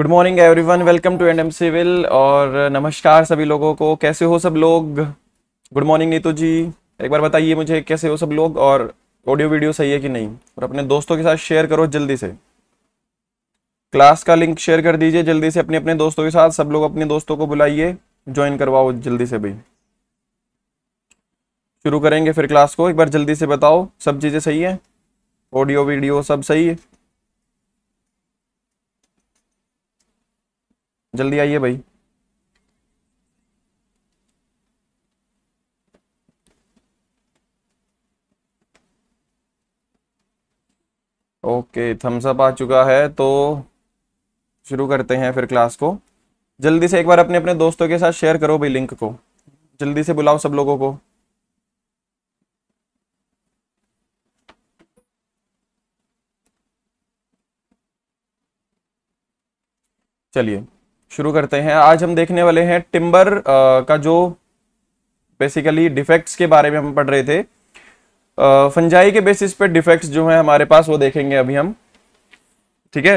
good morning everyone welcome to N M civil और नमस्कार सभी लोगों को कैसे हो सब लोग गुड मॉर्निंग नीतू जी एक बार बताइए मुझे कैसे हो सब लोग और ऑडियो वीडियो सही है कि नहीं और अपने दोस्तों के साथ शेयर करो जल्दी से क्लास का लिंक शेयर कर दीजिए जल्दी से अपने अपने दोस्तों के साथ सब लोग अपने दोस्तों को बुलाइए ज्वाइन करवाओ जल्दी से भाई शुरू करेंगे फिर क्लास को एक बार जल्दी से बताओ सब चीज़ें सही है ऑडियो वीडियो सब सही है जल्दी आइए भाई ओके थम्स अप आ चुका है तो शुरू करते हैं फिर क्लास को जल्दी से एक बार अपने अपने दोस्तों के साथ शेयर करो भाई लिंक को जल्दी से बुलाओ सब लोगों को चलिए शुरू करते हैं आज हम देखने वाले हैं टिम्बर का जो बेसिकली डिफेक्ट्स के बारे में हम पढ़ रहे थे फंजाई के बेसिस पे डिफेक्ट्स जो है हमारे पास वो देखेंगे अभी हम ठीक है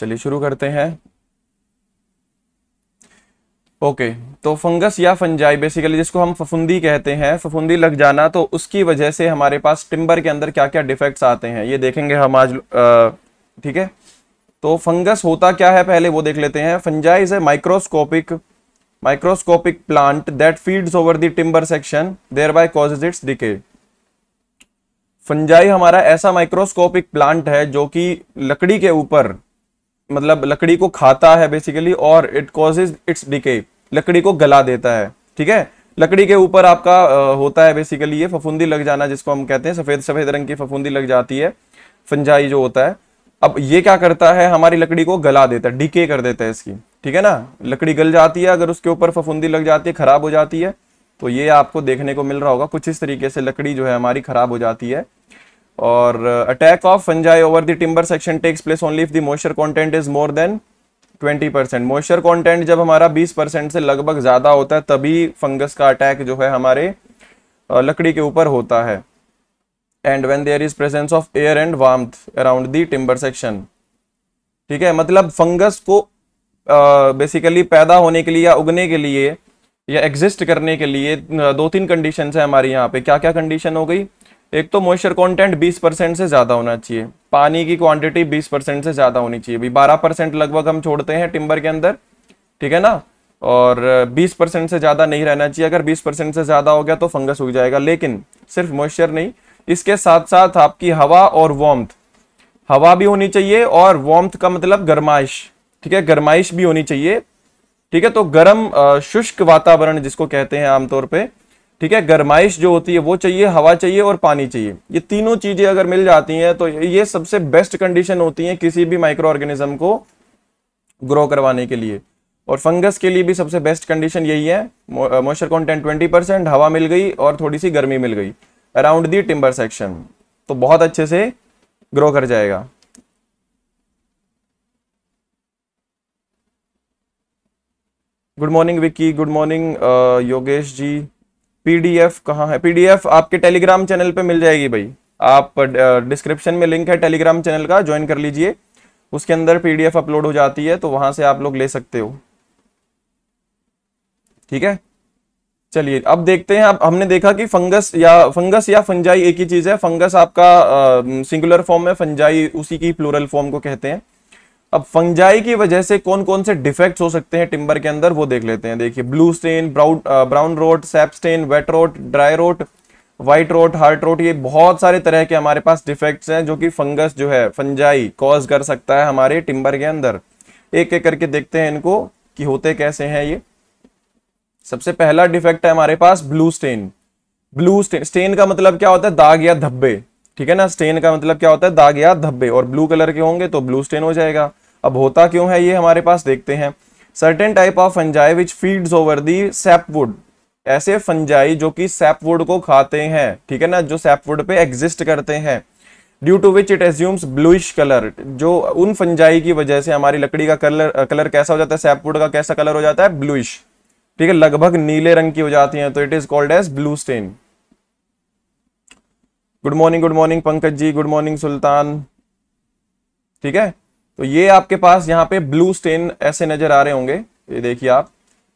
चलिए शुरू करते हैं ओके तो फंगस या फंजाई बेसिकली जिसको हम फफुंदी कहते हैं फफुंदी लग जाना तो उसकी वजह से हमारे पास टिम्बर के अंदर क्या क्या डिफेक्ट्स आते हैं ये देखेंगे हम आज ठीक है तो फंगस होता क्या है पहले वो देख लेते हैं fungi is a microscopic microscopic plant that feeds over the timber section thereby causes its decay fungi हमारा ऐसा माइक्रोस्कोपिक प्लांट है जो कि लकड़ी के ऊपर मतलब लकड़ी को खाता है बेसिकली और इट कॉजेज इट्स डिके लकड़ी को गला देता है ठीक है लकड़ी के ऊपर आपका होता है बेसिकली ये फफूंदी लग जाना जिसको हम कहते हैं सफेद सफेद रंग की फफूंदी लग जाती है फंजाई जो होता है अब ये क्या करता है हमारी लकड़ी को गला देता है डीके कर देता है इसकी ठीक है ना लकड़ी गल जाती है अगर उसके ऊपर फफूंदी लग जाती है खराब हो जाती है तो ये आपको देखने को मिल रहा होगा कुछ इस तरीके से लकड़ी जो है हमारी खराब हो जाती है और attack of fungi over the timber section takes place only if the moisture content is more than 20 percent moisture content जब हमारा 20 परसेंट से लगभग ज़्यादा होता है तभी फंगस का अटैक जो है हमारे लकड़ी के ऊपर होता है and when there is presence of air and warm around the timber ठीक है मतलब फंगस को बेसिकली uh, पैदा होने के लिए या उगने के लिए या एग्जिस्ट करने के लिए दो तीन कंडीशन है हमारे यहाँ पे क्या क्या कंडीशन हो गई एक तो मॉइस्चर कंटेंट 20 परसेंट से ज़्यादा होना चाहिए पानी की क्वांटिटी 20 परसेंट से ज़्यादा होनी चाहिए भी 12 परसेंट लगभग हम छोड़ते हैं टिम्बर के अंदर ठीक है ना और 20 uh, परसेंट से ज़्यादा नहीं रहना चाहिए अगर 20 परसेंट से ज़्यादा हो गया तो फंगस उग जाएगा लेकिन सिर्फ मॉइस्चर नहीं इसके साथ साथ आपकी हवा और वॉम्थ हवा भी होनी चाहिए और वॉम्थ का मतलब गर्माइश ठीक है गर्माइश भी होनी चाहिए ठीक है तो गर्म शुष्क वातावरण जिसको कहते हैं आमतौर पे ठीक है गर्माइश जो होती है वो चाहिए हवा चाहिए और पानी चाहिए ये तीनों चीजें अगर मिल जाती हैं तो ये सबसे बेस्ट कंडीशन होती है किसी भी माइक्रो ऑर्गेनिज्म को ग्रो करवाने के लिए और फंगस के लिए भी सबसे बेस्ट कंडीशन यही है मॉइस्चर कॉन्टेंट ट्वेंटी परसेंट हवा मिल गई और थोड़ी सी गर्मी मिल गई अराउंड दी टिम्बर सेक्शन तो बहुत अच्छे से ग्रो कर जाएगा good morning Vicky good morning Yogesh ji PDF कहाँ है पीडीएफ आपके टेलीग्राम चैनल पे मिल जाएगी भाई आप डिस्क्रिप्शन uh, में लिंक है टेलीग्राम चैनल का ज्वाइन कर लीजिए उसके अंदर पीडीएफ अपलोड हो जाती है तो वहां से आप लोग ले सकते हो ठीक है चलिए अब देखते हैं अब हमने देखा कि फंगस या फंगस या फंजाई एक ही चीज है फंगस आपका सिंगुलर फॉर्म है फंजाई उसी की प्लोरल फॉर्म को कहते हैं अब फंजाई की वजह से कौन कौन से डिफेक्ट्स हो सकते हैं टिम्बर के अंदर वो देख लेते हैं देखिए blue stain brown brown rot sap stain wet rot dry rot white rot heart rot ये बहुत सारे तरह के हमारे पास डिफेक्ट्स हैं जो कि फंगस जो है फंजाई कॉज कर सकता है हमारे टिम्बर के अंदर एक एक करके देखते हैं इनको कि होते कैसे हैं ये सबसे पहला डिफेक्ट है हमारे पास blue stain blue stain stain का मतलब क्या होता है दाग या धब्बे ठीक है ना स्टेन का मतलब क्या होता है दाग या धब्बे और ब्लू कलर के होंगे तो ब्लू स्टेन हो जाएगा अब होता क्यों है ये हमारे पास देखते हैं certain type of fungi which feeds over the sapwood ऐसे फंजाई जो कि सेपवुड को खाते हैं ठीक है ना जो सेपवुड पे एग्जिस्ट करते हैं due to which it assumes bluish colour जो उन फंजाई की वजह से हमारी लकड़ी का कलर कलर कैसा हो जाता है सेपवुड का कैसा कलर हो जाता है ब्लूइश ठीक है लगभग नीले रंग की हो जाती हैं तो it is called as blue stain good morning good morning Pankaj ji good morning Sultan ठीक है तो ये आपके पास यहाँ पे ब्लू स्टेन ऐसे नजर आ रहे होंगे ये देखिए आप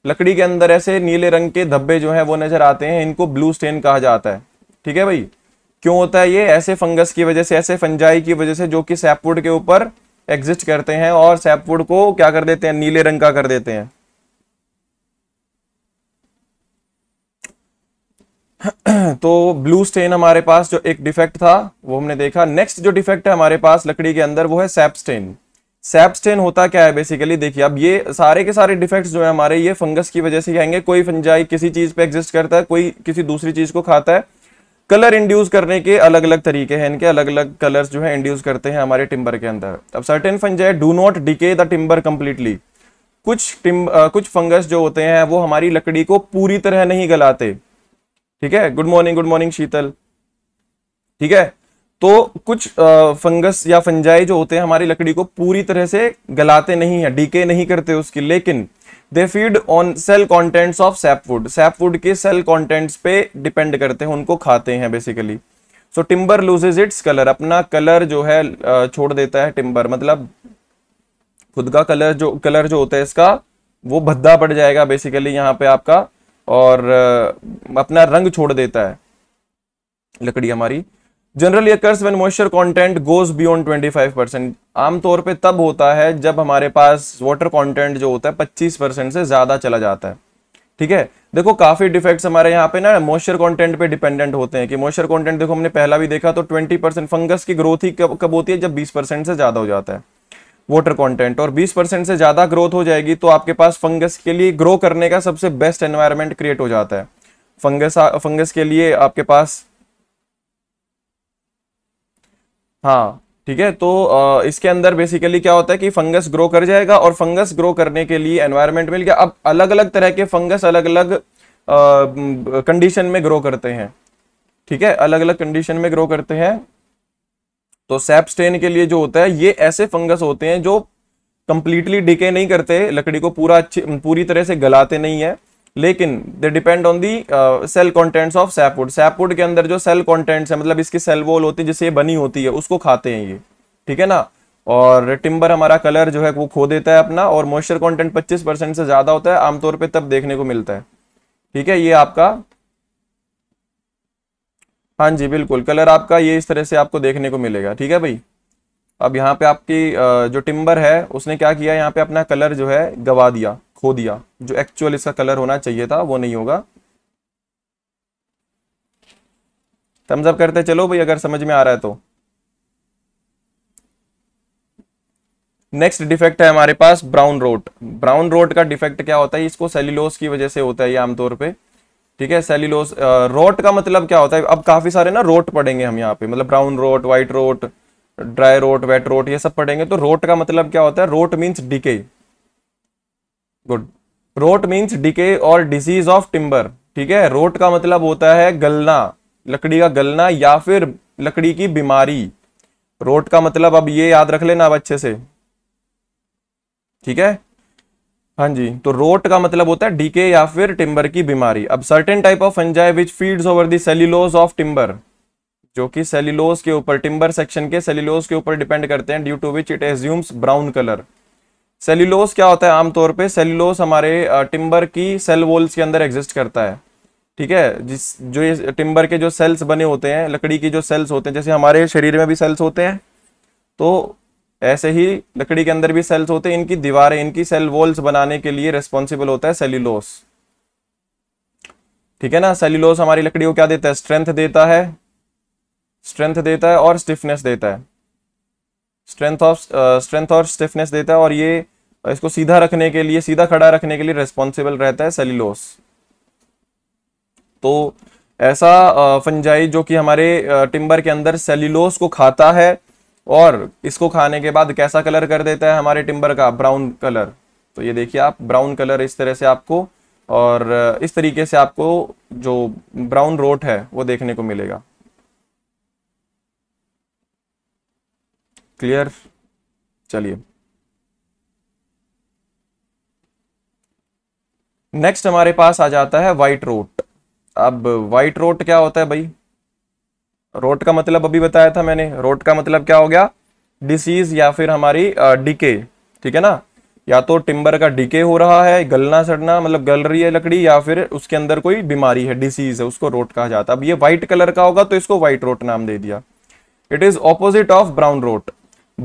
लकड़ी के अंदर ऐसे नीले रंग के धब्बे जो है वो नजर आते हैं इनको ब्लू स्टेन कहा जाता है ठीक है भाई क्यों होता है ये ऐसे फंगस की वजह से ऐसे फंजाई की वजह से जो कि सैपवुड के ऊपर एग्जिस्ट करते हैं और सैपवुड को क्या कर देते हैं नीले रंग का कर देते हैं तो ब्लू स्टेन हमारे पास जो एक डिफेक्ट था वो हमने देखा नेक्स्ट जो डिफेक्ट है हमारे पास लकड़ी के अंदर वो है सैप स्टेन सैप स्टेन होता क्या है बेसिकली देखिए अब ये सारे के सारे डिफेक्ट्स जो है हमारे ये फंगस की वजह से आएंगे कोई फंजाई किसी चीज पे एग्जिस्ट करता है कोई किसी दूसरी चीज को खाता है कलर इंड्यूस करने के अलग अलग तरीके हैं इनके अलग अलग कलर्स जो है इंड्यूस करते हैं हमारे टिम्बर के अंदर अब certain fungi do not decay the timber completely कुछ टिम्ब कुछ फंगस जो होते हैं वो हमारी लकड़ी को पूरी तरह नहीं गलाते ठीक है good morning good morning Sheetal ठीक है तो कुछ फंगस या फंजाई जो होते हैं हमारी लकड़ी को पूरी तरह से गलाते नहीं है डीके नहीं करते उसकी लेकिन they feed on cell contents of sapwood sapwood के सेल कॉन्टेंट्स पे डिपेंड करते हैं उनको खाते हैं basically so timber loses its colour अपना कलर जो है छोड़ देता है टिम्बर मतलब खुद का कलर जो कलर जो होता है इसका वो भद्दा पड़ जाएगा बेसिकली यहाँ पे आपका और अपना रंग छोड़ देता है लकड़ी हमारी generally occurs when moisture content goes beyond 25 percent आमतौर पर तब होता है जब हमारे पास वाटर कॉन्टेंट जो होता है 25 परसेंट से ज़्यादा चला जाता है ठीक है देखो काफ़ी डिफेक्ट्स हमारे यहाँ पे ना मॉइस्चर कंटेंट पे डिपेंडेंट होते हैं कि मॉइस्चर कंटेंट देखो हमने पहला भी देखा तो 20 परसेंट फंगस की ग्रोथ ही कब कब होती है जब 20 परसेंट से ज़्यादा हो जाता है वाटर कंटेंट और 20 परसेंट से ज़्यादा ग्रोथ हो जाएगी तो आपके पास फंगस के लिए ग्रो करने का सबसे बेस्ट एनवायरनमेंट क्रिएट हो जाता है फंगस फंगस के लिए आपके पास हाँ ठीक है तो आ, इसके अंदर बेसिकली क्या होता है कि फंगस ग्रो कर जाएगा और फंगस ग्रो करने के लिए एनवायरमेंट मिल गया अब अलग अलग तरह के फंगस अलग अलग कंडीशन में ग्रो करते हैं ठीक है अलग अलग कंडीशन में ग्रो करते हैं तो सैप स्टेन के लिए जो होता है ये ऐसे फंगस होते हैं जो कंप्लीटली डिके नहीं करते लकड़ी को पूरा पूरी तरह से गलाते नहीं है लेकिन they depend on the cell contents of sapwood sapwood के अंदर जो सेल कॉन्टेंट्स है मतलब इसकी सेल वॉल होती है जिससे बनी होती है उसको खाते हैं ये ठीक है ना और टिम्बर हमारा कलर जो है वो खो देता है अपना और मॉइस्चर कंटेंट 25 परसेंट से ज़्यादा होता है आमतौर पे तब देखने को मिलता है ठीक है ये आपका हाँ जी बिल्कुल कलर आपका ये इस तरह से आपको देखने को मिलेगा ठीक है भाई अब यहाँ पे आपकी जो टिम्बर है उसने क्या किया यहाँ पे अपना कलर जो है गवा दिया खो दिया जो एक्चुअल इसका कलर होना चाहिए था वो नहीं होगा थम्स अप करते चलो भाई अगर समझ में आ रहा है तो नेक्स्ट डिफेक्ट है हमारे पास ब्राउन रोट ब्राउन रोट का डिफेक्ट क्या होता है इसको सेल्यूलोस की वजह से होता है ये आमतौर पर ठीक है सेल्यूलोस रोट uh, का मतलब क्या होता है अब काफी सारे ना रोट पढ़ेंगे हम यहाँ पे मतलब brown rot white rot dry rot wet rot ये सब पढ़ेंगे तो रोट का मतलब क्या होता है rot means decay good rot means decay और डिजीज ऑफ टिम्बर ठीक है रोट का मतलब होता है गलना लकड़ी का गलना या फिर लकड़ी की बीमारी रोट का मतलब अब ये याद रख लेना अब अच्छे से ठीक है हाँ जी तो रोट का मतलब होता है डीके या फिर टिम्बर की बीमारी अब certain type of fungi which feeds over the cellulose of timber जो कि सेल्यूलोज के ऊपर टिम्बर सेक्शन के सेल्यूलोज के ऊपर डिपेंड करते हैं due to which it assumes brown colour cellulose क्या होता है आमतौर पे सेल्यूलोज हमारे टिम्बर की सेल वॉल्स के अंदर एग्जिस्ट करता है ठीक है जिस जो ये टिम्बर के जो सेल्स बने होते हैं लकड़ी की जो सेल्स होते हैं जैसे हमारे शरीर में भी सेल्स होते हैं तो ऐसे ही लकड़ी के अंदर भी सेल्स होते हैं इनकी दीवारें इनकी सेल वॉल्स बनाने के लिए रेस्पॉन्सिबल होता है सेल्यूलोस ठीक है ना सेल्यूलोस हमारी लकड़ी को क्या देता है स्ट्रेंथ देता है स्ट्रेंथ देता है और स्टिफनेस देता है स्ट्रेंथ ऑफ स्ट्रेंथ और स्टिफनेस देता है और ये इसको सीधा रखने के लिए सीधा खड़ा रखने के लिए रेस्पॉन्सिबल रहता है सेल्यूलोस तो ऐसा फंजाई जो कि हमारे टिम्बर के अंदर सेल्यूलोस को खाता है और इसको खाने के बाद कैसा कलर कर देता है हमारे टिम्बर का ब्राउन कलर तो ये देखिए आप ब्राउन कलर इस तरह से आपको और इस तरीके से आपको जो ब्राउन रोट है वो देखने को मिलेगा क्लियर चलिए नेक्स्ट हमारे पास आ जाता है वाइट रोट अब वाइट रोट क्या होता है भाई रोट का मतलब अभी बताया था मैंने रोट का मतलब क्या हो गया डिसीज या फिर हमारी डीके ठीक है ना या तो टिम्बर का डीके हो रहा है गलना सड़ना मतलब गल रही है लकड़ी या फिर उसके अंदर कोई बीमारी है डिसीज है उसको रोट कहा जाता है अब ये व्हाइट कलर का होगा तो इसको व्हाइट रोट नाम दे दिया it is opposite of brown rot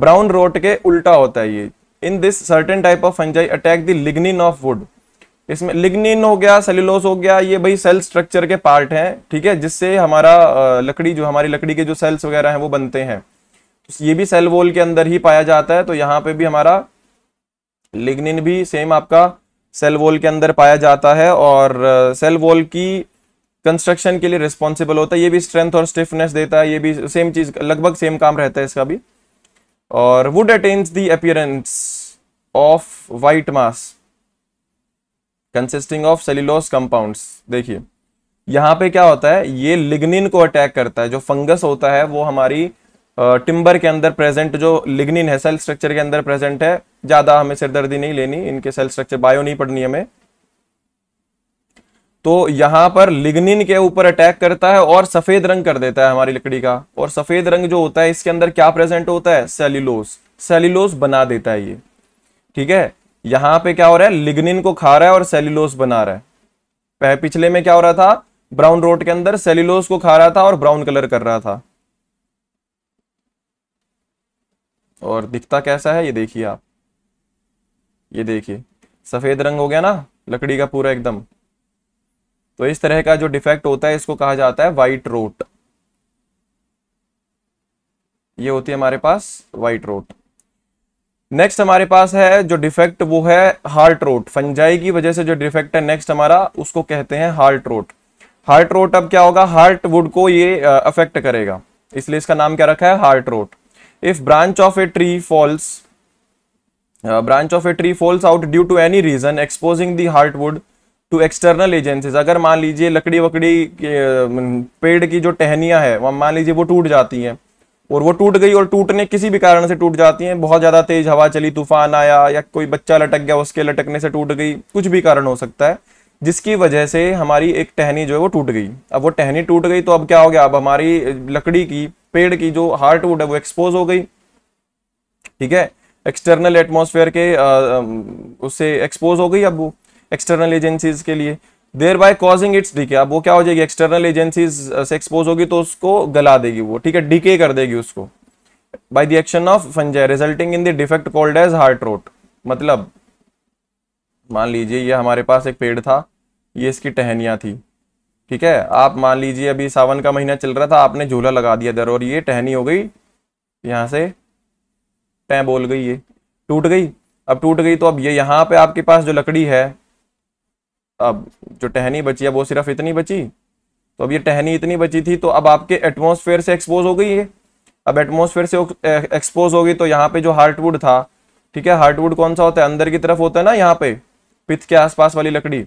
brown rot के उल्टा होता है ये in this certain type of fungi attack the lignin of wood इसमें लिग्निन हो गया सेल्युलोस हो गया ये भाई सेल स्ट्रक्चर के पार्ट हैं ठीक है जिससे हमारा लकड़ी जो हमारी लकड़ी के जो सेल्स वगैरह हैं वो बनते हैं तो ये भी सेल वॉल के अंदर ही पाया जाता है तो यहाँ पे भी हमारा लिग्निन भी सेम आपका सेल वॉल के अंदर पाया जाता है और सेल वॉल की कंस्ट्रक्शन के लिए रिस्पॉन्सिबल होता है ये भी स्ट्रेंथ और स्टिफनेस देता है ये भी सेम चीज लगभग सेम काम रहता है इसका भी और wood attains the appearance of white mass consisting of cellulose compounds देखिए यहाँ पे क्या होता है ये लिग्निन को अटैक करता है जो फंगस होता है वो हमारी टिम्बर के अंदर प्रेजेंट जो लिग्निन है सेल स्ट्रक्चर के अंदर प्रेजेंट है ज्यादा हमें सिरदर्दी नहीं लेनी इनके सेल स्ट्रक्चर बायो नहीं पढ़नी हमें तो यहां पर लिग्निन के ऊपर अटैक करता है और सफेद रंग कर देता है हमारी लकड़ी का और सफेद रंग जो होता है इसके अंदर क्या प्रेजेंट होता है सेल्यूलोस सेल्यूलोस बना देता है ये ठीक है यहां पे क्या हो रहा है लिग्निन को खा रहा है और सेल्यूलोस बना रहा है पिछले में क्या हो रहा था ब्राउन रोड के अंदर सेल्यूलोस को खा रहा था और ब्राउन कलर कर रहा था और दिखता कैसा है ये देखिए आप ये देखिए सफेद रंग हो गया ना लकड़ी का पूरा एकदम तो इस तरह का जो डिफेक्ट होता है इसको कहा जाता है वाइट रोट ये होती है हमारे पास व्हाइट रोट नेक्स्ट हमारे पास है जो डिफेक्ट वो है हार्ट रोट फंजाई की वजह से जो डिफेक्ट है नेक्स्ट हमारा उसको कहते हैं हार्ट रोट हार्ट रोट अब क्या होगा हार्ट वुड को ये अफेक्ट करेगा इसलिए इसका नाम क्या रखा है heart rot if branch of a tree falls branch of a tree falls out due to any reason exposing the heartwood to external agencies अगर मान लीजिए लकड़ी वकड़ी पेड़ की जो टहनिया है मान लीजिए वो टूट जाती है और वो टूट गई और टूटने किसी भी कारण से टूट जाती हैं बहुत ज़्यादा तेज़ हवा चली तूफान आया या कोई बच्चा लटक गया उसके लटकने से टूट गई कुछ भी कारण हो सकता है जिसकी वजह से हमारी एक टहनी जो है वो टूट गई अब वो टहनी टूट गई तो अब क्या हो गया अब हमारी लकड़ी की पेड़ की जो हार्ट वुड है वो एक्सपोज हो गई ठीक है एक्सटर्नल एटमोसफेयर के उससे एक्सपोज हो गई अब वो एक्सटर्नल एजेंसीज के लिए thereby causing its decay अब वो क्या हो जाएगी एक्सटर्नल एजेंसीज uh, से एक्सपोज होगी तो उसको गला देगी वो ठीक है डीके कर देगी उसको by the action of fungi resulting in the defect called as heart rot मतलब मान लीजिए ये हमारे पास एक पेड़ था ये इसकी टहनियाँ थी ठीक है आप मान लीजिए अभी सावन का महीना चल रहा था आपने झूला लगा दिया इधर और ये टहनी हो गई यहाँ से टह बोल गई ये टूट गई अब टूट गई तो अब ये यहाँ पे आपके पास जो लकड़ी है अब जो टहनी बची है वो सिर्फ इतनी बची तो अब ये टहनी इतनी बची थी तो अब आपके एटमोसफेयर से एक्सपोज हो गई है अब एटमोसफेयर से एक्सपोज हो गई तो यहाँ पे जो हार्टवुड था ठीक है हार्टवुड कौन सा होता है अंदर की तरफ होता है ना यहाँ पे पिथ के आसपास वाली लकड़ी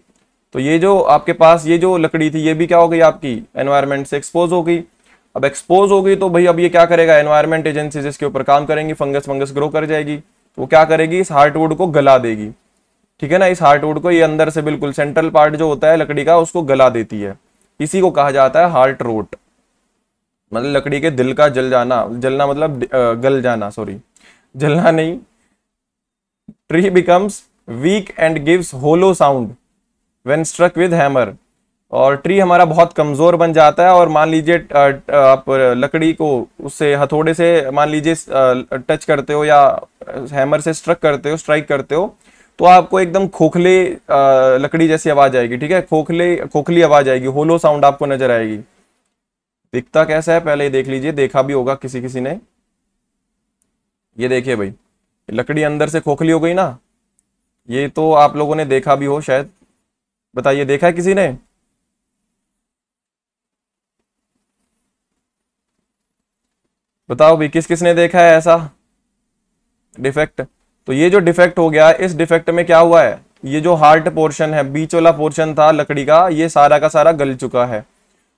तो ये जो आपके पास ये जो लकड़ी थी ये भी क्या हो गई आपकी एनवायरमेंट से एक्सपोज हो गई अब एक्सपोज हो गई तो भाई अब ये क्या करेगा एनवायरमेंट एजेंसीज इसके ऊपर काम करेंगी फंगस वंगस ग्रो कर जाएगी तो वो क्या करेगी इस हार्टवुड को गला देगी ठीक है ना इस हार्टवुड को ये अंदर से बिल्कुल सेंट्रल पार्ट जो होता है लकड़ी का उसको गला देती है इसी को कहा जाता है हार्ट रोट मतलब लकड़ी के दिल का जल जाना जलना मतलब गल जाना सॉरी जलना नहीं tree becomes weak and gives hollow sound when struck with hammer और ट्री हमारा बहुत कमज़ोर बन जाता है और मान लीजिए आप लकड़ी को उससे हथौड़े से मान लीजिए टच करते हो या हैमर से स्ट्रक करते हो स्ट्राइक करते हो तो आपको एकदम खोखले लकड़ी जैसी आवाज़ आएगी ठीक है खोखले खोखली आवाज़ आएगी होलो साउंड आपको नजर आएगी दिखता कैसा है पहले देख लीजिए देखा भी होगा किसी किसी ने ये देखिए भाई लकड़ी अंदर से खोखली हो गई ना ये तो आप लोगों ने देखा भी हो शायद बताइए देखा है किसी ने बताओ भी किस किस ने देखा है ऐसा डिफेक्ट तो ये जो डिफेक्ट हो गया इस डिफेक्ट में क्या हुआ है ये जो हार्ट पोर्शन है बीच वाला पोर्शन था लकड़ी का ये सारा का सारा गल चुका है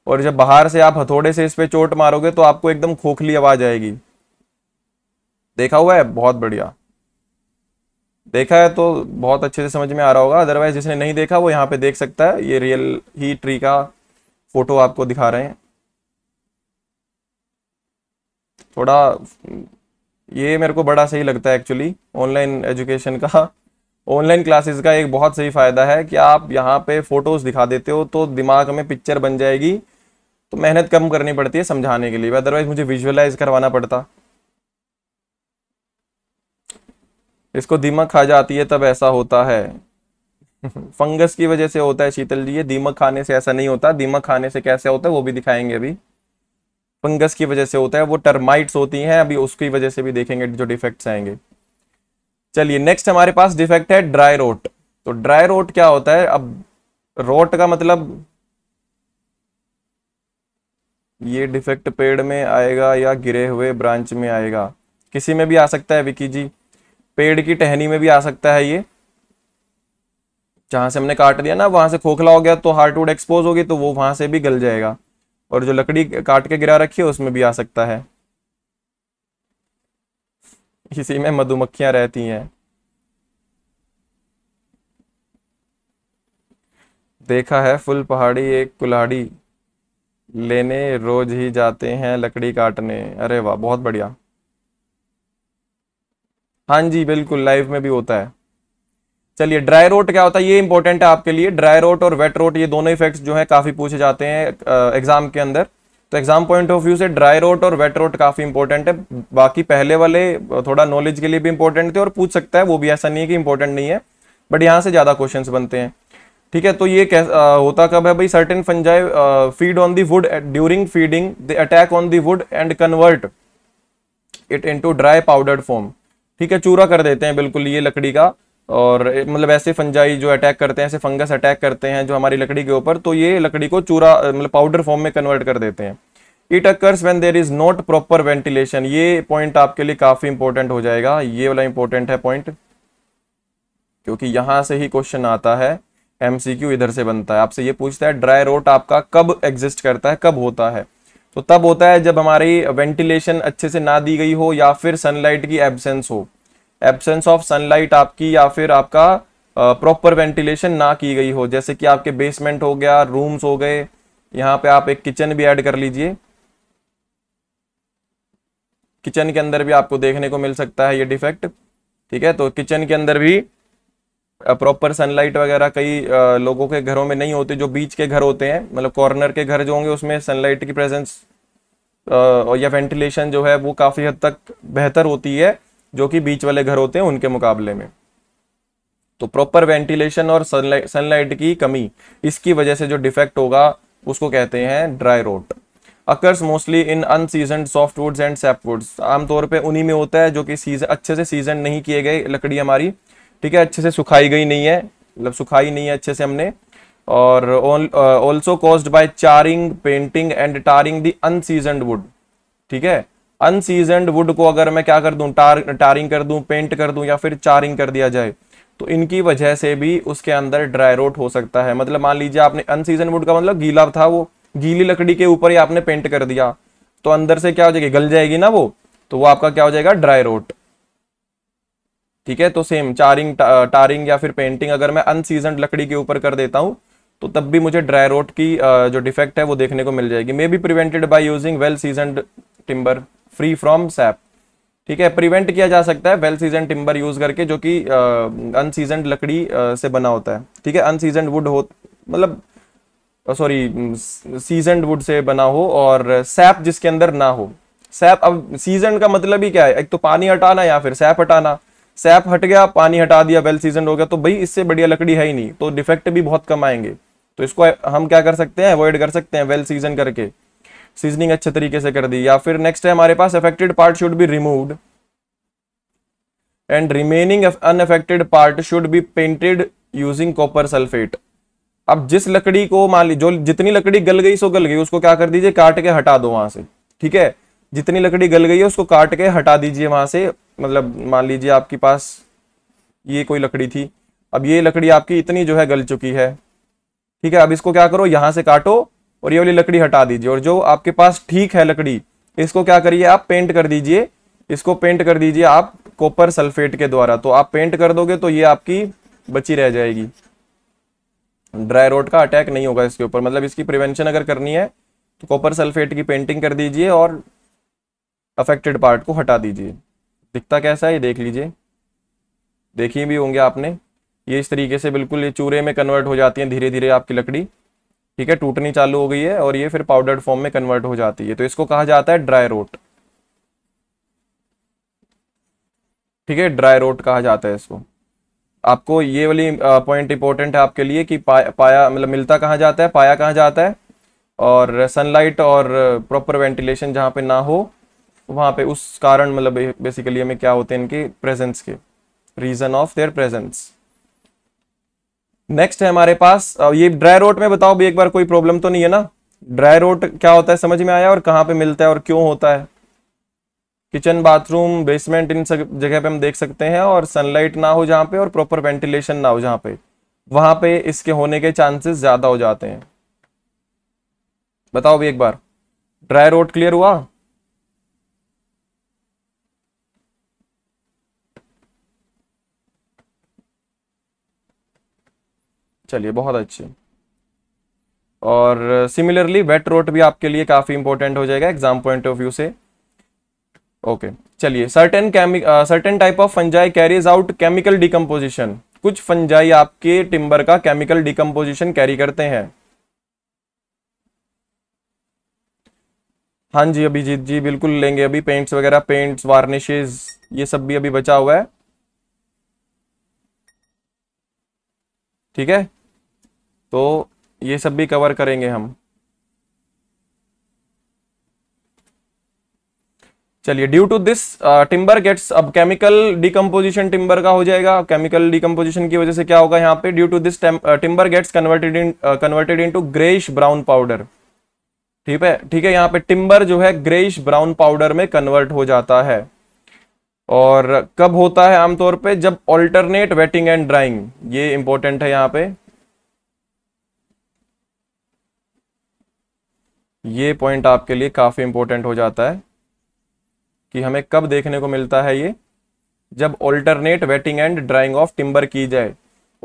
और जब बाहर से आप हथौड़े से इस पे चोट मारोगे तो आपको एकदम खोखली आवाज आएगी देखा हुआ है बहुत बढ़िया देखा है तो बहुत अच्छे से समझ में आ रहा होगा अदरवाइज जिसने नहीं देखा वो यहाँ पे देख सकता है ये रियल ही ट्री का फोटो आपको दिखा रहे हैं थोड़ा ये मेरे को बड़ा सही लगता है एक्चुअली ऑनलाइन एजुकेशन का ऑनलाइन क्लासेस का एक बहुत सही फ़ायदा है कि आप यहाँ पे फ़ोटोज़ दिखा देते हो तो दिमाग में पिक्चर बन जाएगी तो मेहनत कम करनी पड़ती है समझाने के लिए अदरवाइज मुझे विजुअलाइज करवाना पड़ता इसको दीमक खा जाती है तब ऐसा होता है फंगस की वजह से होता है शीतल जी ये दीमक खाने से ऐसा नहीं होता दीमक खाने से कैसे होता है वो भी दिखाएंगे अभी फंगस की वजह से होता है वो टर्माइट्स होती हैं अभी उसकी वजह से भी देखेंगे जो डिफेक्ट्स आएंगे चलिए नेक्स्ट हमारे पास डिफेक्ट है ड्राई रोट तो ड्राई रोट क्या होता है अब रोट का मतलब ये डिफेक्ट पेड़ में आएगा या गिरे हुए ब्रांच में आएगा किसी में भी आ सकता है विकी जी पेड़ की टहनी में भी आ सकता है ये जहां से हमने काट दिया ना वहां से खोखला हो गया तो हार्टवुड एक्सपोज होगी तो वो वहां से भी गल जाएगा और जो लकड़ी काट के गिरा रखी है उसमें भी आ सकता है इसी में मधुमक्खियां रहती हैं देखा है फुल पहाड़ी एक कुल्हाड़ी लेने रोज ही जाते हैं लकड़ी काटने अरे वाह बहुत बढ़िया हाँ जी बिल्कुल लाइव में भी होता है चलिए ड्राई रोट क्या होता है ये इंपॉर्टेंट है आपके लिए ड्राई रोट और वेट रोट ये दोनों इफेक्ट्स जो है काफ़ी पूछे जाते हैं एग्जाम के अंदर तो एग्जाम पॉइंट ऑफ व्यू से ड्राई रोट और वेट रोट काफ़ी इंपॉर्टेंट है बाकी पहले वाले थोड़ा नॉलेज के लिए भी इंपॉर्टेंट थे और पूछ सकता है वो भी ऐसा नहीं है कि इंपॉर्टेंट नहीं है बट यहाँ से ज़्यादा क्वेश्चन बनते हैं ठीक है तो ये कैसा होता कब है भाई certain fungi feed on the wood during feeding the attack on the wood and convert it into dry powdered form ठीक है चूरा कर देते हैं बिल्कुल ये लकड़ी का और मतलब ऐसे फंजाई जो अटैक करते हैं ऐसे फंगस अटैक करते हैं जो हमारी लकड़ी के ऊपर तो ये लकड़ी को चूरा मतलब पाउडर फॉर्म में कन्वर्ट कर देते हैं it occurs when there is not proper ventilation ये पॉइंट आपके लिए काफ़ी इंपॉर्टेंट हो जाएगा ये वाला इंपॉर्टेंट है पॉइंट क्योंकि यहां से ही क्वेश्चन आता है एमसीक्यू इधर से बनता है आपसे ये पूछता है ड्राई रोट आपका कब एग्जिस्ट करता है कब होता है तो तब होता है जब हमारी वेंटिलेशन अच्छे से ना दी गई हो या फिर सनलाइट की एबसेंस हो एबसेंस ऑफ सनलाइट आपकी या फिर आपका प्रॉपर वेंटिलेशन ना की गई हो जैसे कि आपके बेसमेंट हो गया रूम्स हो गए यहाँ पे आप एक किचन भी ऐड कर लीजिए किचन के अंदर भी आपको देखने को मिल सकता है ये डिफेक्ट ठीक है तो किचन के अंदर भी प्रॉपर सनलाइट वगैरह कई लोगों के घरों में नहीं होती जो बीच के घर होते हैं मतलब कॉर्नर के घर जो होंगे उसमें सनलाइट की प्रेजेंस या वेंटिलेशन जो है वो काफ़ी हद तक बेहतर होती है जो कि बीच वाले घर होते हैं उनके मुकाबले में तो प्रॉपर वेंटिलेशन और सनलाइट की कमी इसकी वजह से जो डिफेक्ट होगा उसको कहते हैं dry rot occurs mostly in unseason softwoods and woods आमतौर पे उन्हीं में होता है जो कि सीजन अच्छे से सीजन नहीं किए गए लकड़ी हमारी ठीक है अच्छे से सुखाई गई नहीं है मतलब सुखाई नहीं है अच्छे से हमने और also caused by charring painting and tarring the unseason wood ठीक है अनसीजनड वुड को अगर मैं क्या कर दूं टार टारिंग कर दूं पेंट कर दूं या फिर चारिंग कर दिया जाए तो इनकी वजह से भी उसके अंदर ड्राई रोट हो सकता है मतलब मान लीजिए आपने अनसीजन वुड का मतलब गीला था वो गीली लकड़ी के ऊपर ही आपने पेंट कर दिया तो अंदर से क्या हो जाएगी गल जाएगी ना वो तो वो आपका क्या हो जाएगा ड्राई रोट ठीक है तो सेम चारिंग टा, टारिंग या फिर पेंटिंग अगर मैं अनसीजन लकड़ी के ऊपर कर देता हूँ तो तब भी मुझे ड्राई रोट की जो डिफेक्ट है वो देखने को मिल जाएगी may be prevented by using well season timber free from sap ठीक है प्रिवेंट किया जा सकता है वेल सीजन टिम्बर यूज करके जो कि अनसीजन लकड़ी आ, से बना होता है ठीक है अनसीजन वुड हो मतलब सॉरी सीजन वुड से बना हो और सैप जिसके अंदर ना हो सैप अब सीजन का मतलब ही क्या है एक तो पानी हटाना या फिर सैप हटाना सैप हट गया पानी हटा दिया वेल सीजन हो गया तो भाई इससे बढ़िया लकड़ी है ही नहीं तो डिफेक्ट भी बहुत कम आएंगे तो इसको हम क्या कर सकते हैं अवॉइड कर सकते हैं वेल सीजन करके सीजनिंग अच्छे तरीके से कर दी या फिर नेक्स्ट है हमारे पास affected part should be removed and remaining unaffected part should be painted using copper sulphate अब जिस लकड़ी को मान लीजिए जो जितनी लकड़ी गल गई सो गल गई उसको क्या कर दीजिए काट के हटा दो वहां से ठीक है जितनी लकड़ी गल गई है उसको काट के हटा दीजिए वहां से मतलब मान लीजिए आपके पास ये कोई लकड़ी थी अब ये लकड़ी आपकी इतनी जो है गल चुकी है ठीक है अब इसको क्या करो यहां से काटो और ये वाली लकड़ी हटा दीजिए और जो आपके पास ठीक है लकड़ी इसको क्या करिए आप पेंट कर दीजिए इसको पेंट कर दीजिए आप कॉपर सल्फेट के द्वारा तो आप पेंट कर दोगे तो ये आपकी बची रह जाएगी ड्राई रोड का अटैक नहीं होगा इसके ऊपर मतलब इसकी प्रिवेंशन अगर करनी है तो कॉपर सल्फेट की पेंटिंग कर दीजिए और अफेक्टेड पार्ट को हटा दीजिए दिखता कैसा है ये देख लीजिए देखी भी होंगे आपने ये इस तरीके से बिल्कुल ये चूरे में कन्वर्ट हो जाती है धीरे धीरे आपकी लकड़ी ठीक है टूटनी चालू हो गई है और ये फिर पाउडर्ड फॉर्म में कन्वर्ट हो जाती है तो इसको कहा जाता है ड्राई रोट ठीक है ड्राई रोट कहा जाता है इसको आपको ये वाली पॉइंट इंपॉर्टेंट है आपके लिए कि पा, पाया मतलब मिलता कहाँ जाता है पाया कहाँ जाता है और सनलाइट और प्रॉपर वेंटिलेशन जहाँ पे ना हो वहाँ पे उस कारण मतलब बेसिकली हमें क्या होते हैं इनके प्रेजेंस के reason of their presence next है हमारे पास ये ड्राई रोट में बताओ भी एक बार कोई प्रॉब्लम तो नहीं है ना ड्राई रोट क्या होता है समझ में आया और कहाँ पे मिलता है और क्यों होता है किचन बाथरूम बेसमेंट इन सब जगह पे हम देख सकते हैं और सनलाइट ना हो जहाँ पे और प्रॉपर वेंटिलेशन ना हो जहाँ पे वहां पे इसके होने के चांसेस ज़्यादा हो जाते हैं बताओ भी एक बार ड्राई रोट क्लियर हुआ चलिए बहुत अच्छी और सिमिलरली वेट रोट भी आपके लिए काफ़ी इंपॉर्टेंट हो जाएगा exam point of view okay ओके चलिए certain certain type of fungi carries out chemical decomposition कुछ फंजाई आपके टिम्बर का केमिकल डिकम्पोजिशन कैरी करते हैं हाँ जी अभिजीत जी बिल्कुल लेंगे अभी पेंट्स वगैरह पेंट्स वार्निशेज ये सब भी अभी बचा हुआ है ठीक है तो ये सब भी कवर करेंगे हम चलिए due to this timber gets अब केमिकल डिकम्पोजिशन टिम्बर का हो जाएगा केमिकल डिकम्पोजिशन की वजह से क्या होगा यहाँ पे due to this timber gets converted in converted into greyish brown powder ठीक है ठीक है यहाँ पे टिम्बर जो है ग्रेश ब्राउन पाउडर में कन्वर्ट हो जाता है और कब होता है आमतौर पर जब ऑल्टरनेट वेटिंग एंड ड्राइंग ये इंपॉर्टेंट है यहाँ पे ये पॉइंट आपके लिए काफ़ी इंपॉर्टेंट हो जाता है कि हमें कब देखने को मिलता है ये जब alternate wetting and drying of timber की जाए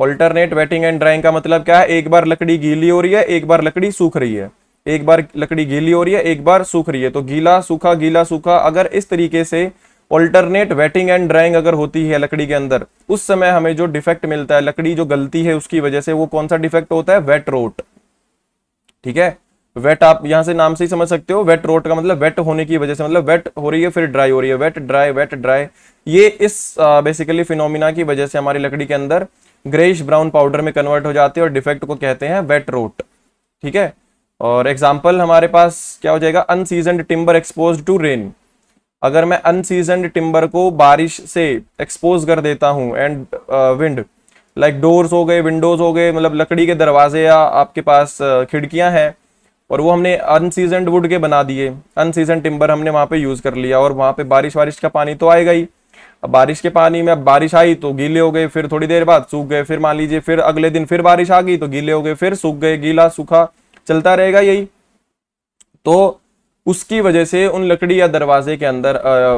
ऑल्टरनेट वेटिंग एंड ड्राइंग का मतलब क्या है एक बार लकड़ी गीली हो रही है एक बार लकड़ी सूख रही है एक बार लकड़ी गीली हो रही है एक बार सूख रही है तो गीला सूखा गीला सूखा अगर इस तरीके से ऑल्टरनेट वेटिंग एंड ड्राइंग अगर होती है लकड़ी के अंदर उस समय हमें जो डिफेक्ट मिलता है लकड़ी जो गलती है उसकी वजह से वो कौन सा डिफेक्ट होता है वेट रोट ठीक है वेट आप यहाँ से नाम से ही समझ सकते हो वेट रोट का मतलब वेट होने की वजह से मतलब वेट हो रही है फिर ड्राई हो रही है वेट ड्राई वेट ड्राई ये इस बेसिकली फिनोमिना की वजह से हमारी लकड़ी के अंदर ग्रेश ब्राउन पाउडर में कन्वर्ट हो जाती है और डिफेक्ट को कहते हैं वेट रोट ठीक है और एग्जाम्पल हमारे पास क्या हो जाएगा unseason timber expose to rain अगर मैं अनसीजन टिम्बर को बारिश से एक्सपोज कर देता हूँ एंड विंड लाइक डोर्स हो गए विंडोज हो गए मतलब लकड़ी के दरवाजे या आपके पास खिड़कियां हैं और वो हमने अनसीजन वुड के बना दिए अनसीजन टिम्बर हमने वहाँ पे यूज़ कर लिया और वहाँ पे बारिश वारिश का पानी तो आएगा ही अब बारिश के पानी में अब बारिश आई तो गीले हो गए फिर थोड़ी देर बाद सूख गए फिर मान लीजिए फिर अगले दिन फिर बारिश आ गई तो गीले हो गए फिर सूख गए गीला सूखा चलता रहेगा यही तो उसकी वजह से उन लकड़ी या दरवाजे के अंदर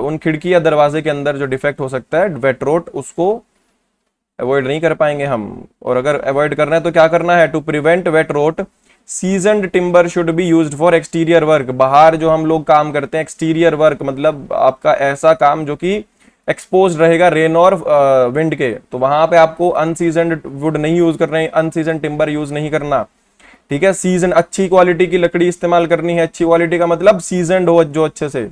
उन खिड़की या दरवाजे के अंदर जो डिफेक्ट हो सकता है वेटरोट उसको अवॉइड नहीं कर पाएंगे हम और अगर अवॉइड करना है तो क्या करना है to prevent wet rot seasoned timber should be use for exterior work बाहर जो हम लोग काम करते हैं एक्सटीरियर वर्क मतलब आपका ऐसा काम जो कि एक्सपोज रहेगा रेन और विंड के तो वहां पे आपको अनसीजनड वुड नहीं यूज करना है अनसीजन टिम्बर यूज नहीं करना ठीक है सीजन अच्छी क्वालिटी की लकड़ी इस्तेमाल करनी है अच्छी क्वालिटी का मतलब सीजनड हो जो अच्छे से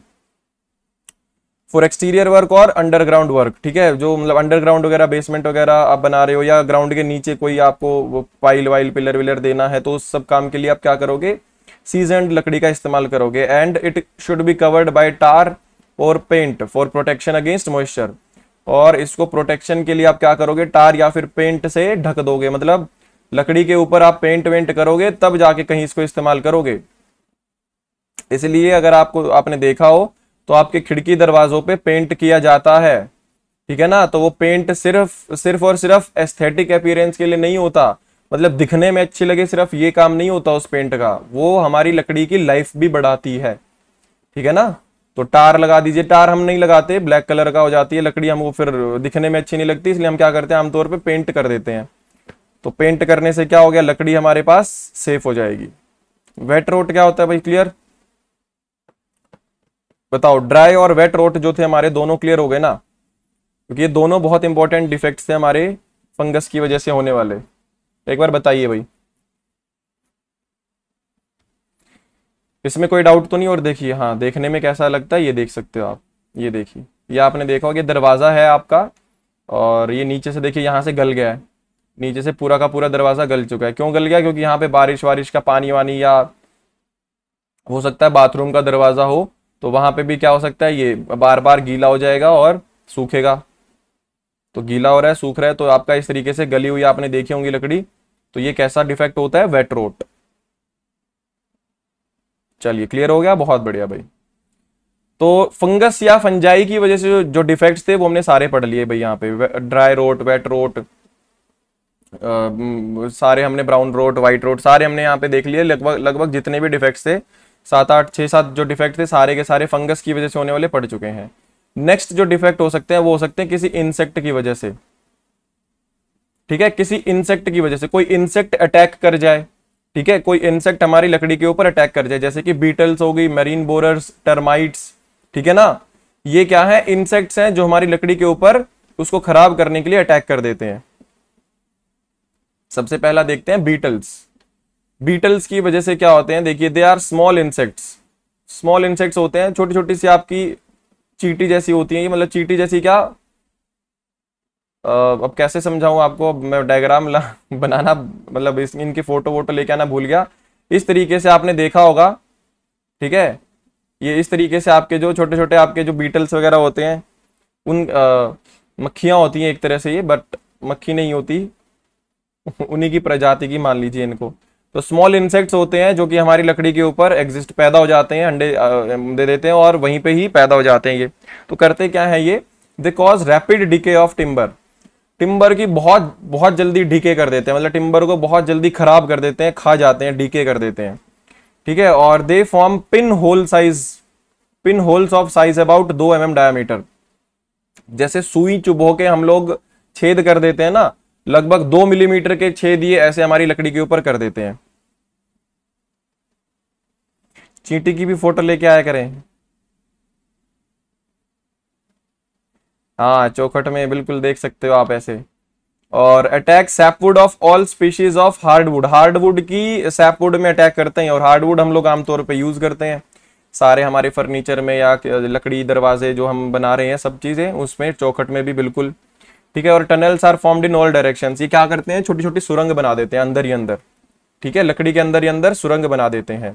फॉर एक्सटीरियर वर्क और अंडरग्राउंड वर्क ठीक है जो मतलब अंडरग्राउंड वगैरह बेसमेंट वगैरह आप बना रहे हो या ग्राउंड के नीचे कोई आपको पाइल वाइल पिलर विलर देना है तो उस सब काम के लिए आप क्या करोगे सीजन लकड़ी का इस्तेमाल करोगे and it should be covered by tar और paint for protection against moisture और इसको प्रोटेक्शन के लिए आप क्या करोगे टार या फिर पेंट से ढक दोगे मतलब लकड़ी के ऊपर आप पेंट वेंट करोगे तब जाके कहीं इसको इस्तेमाल करोगे इसलिए अगर आपको आपने देखा हो तो आपके खिड़की दरवाजों पे पेंट किया जाता है ठीक है ना तो वो पेंट सिर्फ सिर्फ और सिर्फ एस्थेटिक अपीयरेंस के लिए नहीं होता मतलब दिखने में अच्छी लगे सिर्फ ये काम नहीं होता उस पेंट का वो हमारी लकड़ी की लाइफ भी बढ़ाती है ठीक है ना तो टार लगा दीजिए टार हम नहीं लगाते ब्लैक कलर का हो जाती है लकड़ी हमको फिर दिखने में अच्छी नहीं लगती इसलिए हम क्या करते हैं आमतौर पे पेंट कर देते हैं तो पेंट करने से क्या हो गया लकड़ी हमारे पास सेफ हो जाएगी वेट रोट क्या होता है भाई क्लियर बताओ ड्राई और वेट रोट जो थे हमारे दोनों क्लियर हो गए ना क्योंकि ये दोनों बहुत इंपॉर्टेंट डिफेक्ट थे हमारे फंगस की वजह से होने वाले एक बार बताइए भाई इसमें कोई डाउट तो नहीं और देखिए हाँ देखने में कैसा लगता है ये देख सकते हो आप ये देखिए ये आपने देखा होगा दरवाज़ा है आपका और ये नीचे से देखिए यहाँ से गल गया है नीचे से पूरा का पूरा दरवाज़ा गल चुका है क्यों गल गया क्योंकि यहाँ पे बारिश वारिश का पानी वानी या हो सकता है बाथरूम का दरवाज़ा हो तो वहां पे भी क्या हो सकता है ये बार बार गीला हो जाएगा और सूखेगा तो गीला हो रहा है सूख रहा है तो आपका इस तरीके से गली हुई आपने देखी होंगी लकड़ी तो ये कैसा डिफेक्ट होता है वेट रोट चलिए क्लियर हो गया बहुत बढ़िया भाई तो फंगस या फंजाई की वजह से जो जो डिफेक्ट्स थे वो हमने सारे पढ़ लिए भाई यहाँ पे ड्राई रोट वेट रोट आ, सारे हमने ब्राउन रोट वाइट रोट सारे हमने यहाँ पे देख लिए लगभग लगभग जितने भी डिफेक्ट्स थे सात आठ छः सात जो डिफेक्ट थे सारे के सारे फंगस की वजह से होने वाले पड़ चुके हैं नेक्स्ट जो डिफेक्ट हो सकते हैं वो हो सकते हैं किसी इंसेक्ट की वजह से ठीक है किसी इंसेक्ट की वजह से कोई इंसेक्ट अटैक कर जाए ठीक है कोई इंसेक्ट हमारी लकड़ी के ऊपर अटैक कर जाए जैसे कि बीटल्स हो गई मरीन बोरर्स टर्माइट्स ठीक है ना ये क्या है इंसेक्ट्स हैं जो हमारी लकड़ी के ऊपर उसको खराब करने के लिए अटैक कर देते हैं सबसे पहला देखते हैं बीटल्स बीटल्स की वजह से क्या होते हैं देखिए they are small insects small insects होते हैं छोटी छोटी सी आपकी चीटी जैसी होती है मतलब चीटी जैसी क्या अब कैसे समझाऊं आपको मैं डायग्राम बनाना मतलब इस इनकी फोटो वोटो लेके आना भूल गया इस तरीके से आपने देखा होगा ठीक है ये इस तरीके से आपके जो छोटे छोटे आपके जो बीटल्स वगैरह होते हैं उन मक्खियाँ होती हैं एक तरह से ये बट मक्खी नहीं होती उन्हीं की प्रजाति की मान लीजिए इनको तो स्मॉल इंसेक्ट्स होते हैं जो कि हमारी लकड़ी के ऊपर एग्जिस्ट पैदा हो जाते हैं अंडे दे देते हैं और वहीं पे ही पैदा हो जाते हैं ये तो करते क्या है ये they cause rapid decay of timber timber की बहुत बहुत जल्दी डीके कर देते हैं मतलब टिम्बर को बहुत जल्दी खराब कर देते हैं खा जाते हैं डीके कर देते हैं ठीक है और they form pin hole size pin holes of size about दो एम एम डायामीटर जैसे सुई चुभो के हम लोग छेद कर देते हैं ना लगभग दो मिलीमीटर के छेद ये ऐसे हमारी लकड़ी के ऊपर कर देते हैं चींटी की भी फोटो लेके आया करें हाँ चौखट में बिल्कुल देख सकते हो आप ऐसे और attack sapwood of all species of hardwood hardwood की सैपवुड में अटैक करते हैं और हार्डवुड हम लोग आमतौर पे यूज करते हैं सारे हमारे फर्नीचर में या लकड़ी दरवाजे जो हम बना रहे हैं सब चीजें उसमें चौखट में भी बिल्कुल ठीक है और tunnels are formed in all direction ये क्या करते हैं छोटी छोटी सुरंग बना देते हैं अंदर ही अंदर ठीक है लकड़ी के अंदर ही अंदर सुरंग बना देते हैं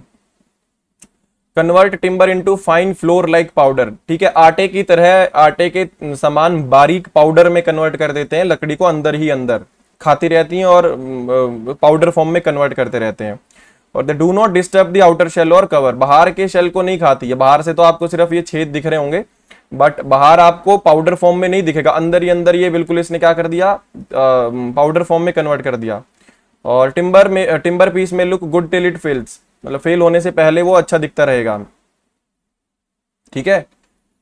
convert timber into fine flour like powder ठीक है आटे की तरह आटे के समान बारीक पाउडर में कन्वर्ट कर देते हैं लकड़ी को अंदर ही अंदर खाती रहती हैं और पाउडर फॉर्म में कन्वर्ट करते रहते हैं और they do not disturb the outer shell और कवर बाहर के शेल को नहीं खाती है बाहर से तो आपको सिर्फ ये छेद दिख रहे होंगे बट बाहर आपको पाउडर फॉर्म में नहीं दिखेगा अंदर ही अंदर ये बिल्कुल इसने क्या कर दिया पाउडर फॉर्म में कन्वर्ट कर दिया और टिम्बर में टिम्बर पीस में look good till it fails मतलब फेल होने से पहले वो अच्छा दिखता रहेगा ठीक है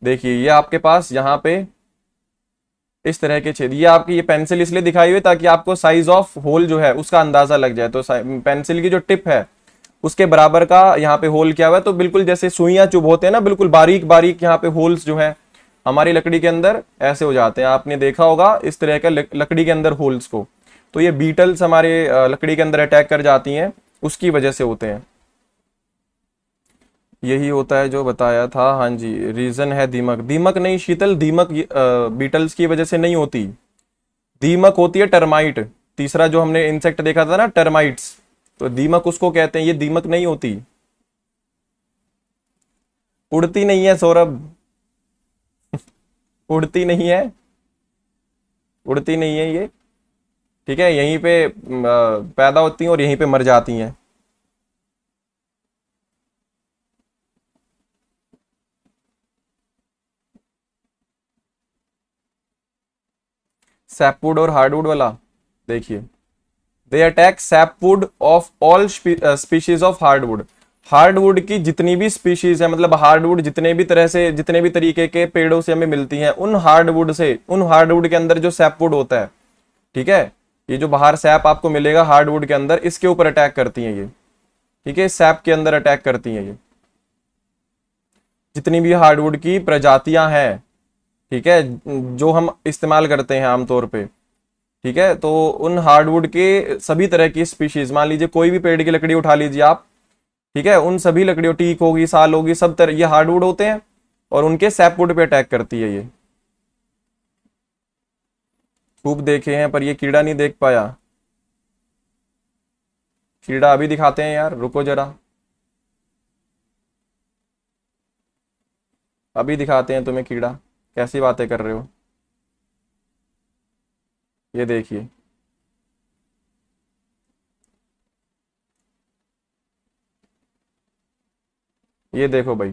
देखिए ये आपके पास यहाँ पे इस तरह के छेद ये आपकी ये पेंसिल इसलिए दिखाई हुई ताकि आपको साइज ऑफ होल जो है उसका अंदाजा लग जाए तो पेंसिल की जो टिप है उसके बराबर का यहाँ पे होल क्या हुआ है तो बिल्कुल जैसे सुइया चुभ होते हैं ना बिल्कुल बारीक बारीक यहाँ पे होल्स जो है हमारी लकड़ी के अंदर ऐसे हो जाते हैं आपने देखा होगा इस तरह के लकड़ी के अंदर होल्स को तो ये बीटल्स हमारे लकड़ी के अंदर अटैक कर जाती हैं उसकी वजह से होते हैं यही होता है जो बताया था हाँ जी रीज़न है दीमक दीमक नहीं शीतल दीमक बीटल्स की वजह से नहीं होती दीमक होती है टर्माइट तीसरा जो हमने इंसेक्ट देखा था ना टर्माइट्स तो दीमक उसको कहते हैं ये दीमक नहीं होती उड़ती नहीं है सौरभ उड़ती नहीं है उड़ती नहीं है ये ठीक है यहीं पे पैदा होती हैं और यहीं पे मर जाती हैं सैपवुड और हार्डवुड वाला देखिए they attack sapwood of all species of hardwood hardwood की जितनी भी स्पीशीज है मतलब हार्डवुड जितने भी तरह से जितने भी तरीके के पेड़ों से हमें मिलती हैं उन हार्डवुड से उन हार्डवुड के अंदर जो सैपवुड होता है ठीक है ये जो बाहर सैप आपको मिलेगा हार्डवुड के अंदर इसके ऊपर अटैक करती है ये ठीक है सैप के अंदर अटैक करती है ये जितनी भी हार्डवुड की प्रजातियां हैं ठीक है जो हम इस्तेमाल करते हैं आमतौर पर ठीक है तो उन हार्डवुड के सभी तरह की स्पीशीज मान लीजिए कोई भी पेड़ की लकड़ी उठा लीजिए आप ठीक है उन सभी लकड़ियों टीक होगी साल होगी सब तरह ये हार्डवुड होते हैं और उनके सैपवुड पे अटैक करती है ये खूब देखे हैं पर ये कीड़ा नहीं देख पाया कीड़ा अभी दिखाते हैं यार रुको जरा अभी दिखाते हैं तुम्हें कीड़ा कैसी बातें कर रहे हो ये देखिए ये देखो भाई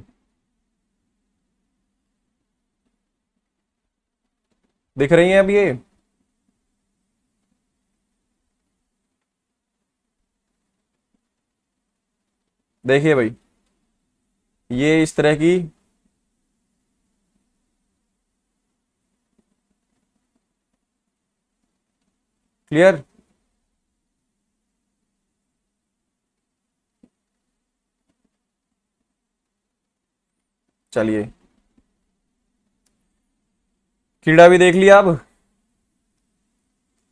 दिख रही है अब ये देखिए भाई ये इस तरह की क्लियर चलिए कीड़ा भी देख लिया अब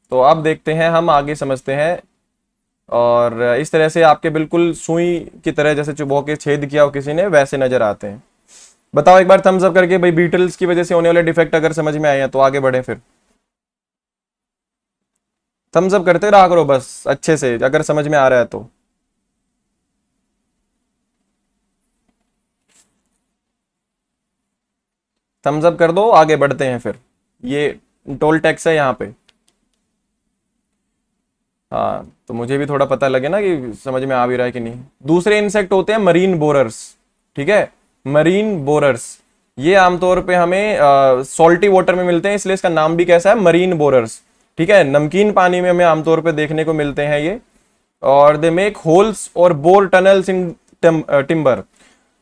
तो अब देखते हैं हम आगे समझते हैं और इस तरह से आपके बिल्कुल सुई की तरह जैसे चुबो के छेद किया हो किसी ने वैसे नजर आते हैं बताओ एक बार थम्स अप करके भाई बीटल्स की वजह से होने वाले डिफेक्ट अगर समझ में आए हैं तो आगे बढ़े फिर थम्स अप करते रहा करो बस अच्छे से अगर समझ में आ रहा है तो थम्स अप कर दो आगे बढ़ते हैं फिर ये टोल टैक्स है यहाँ पे हाँ तो मुझे भी थोड़ा पता लगे ना कि समझ में आ भी रहा है कि नहीं दूसरे इंसेक्ट होते हैं मरीन बोरर्स ठीक है मरीन बोरर्स ये आमतौर पे हमें सॉल्टी वाटर में मिलते हैं इसलिए इसका नाम भी कैसा है मरीन बोरर्स ठीक है नमकीन पानी में हमें आमतौर पर देखने को मिलते हैं ये और दे मेक होल्स और बोर टनल्स इन टिम्बर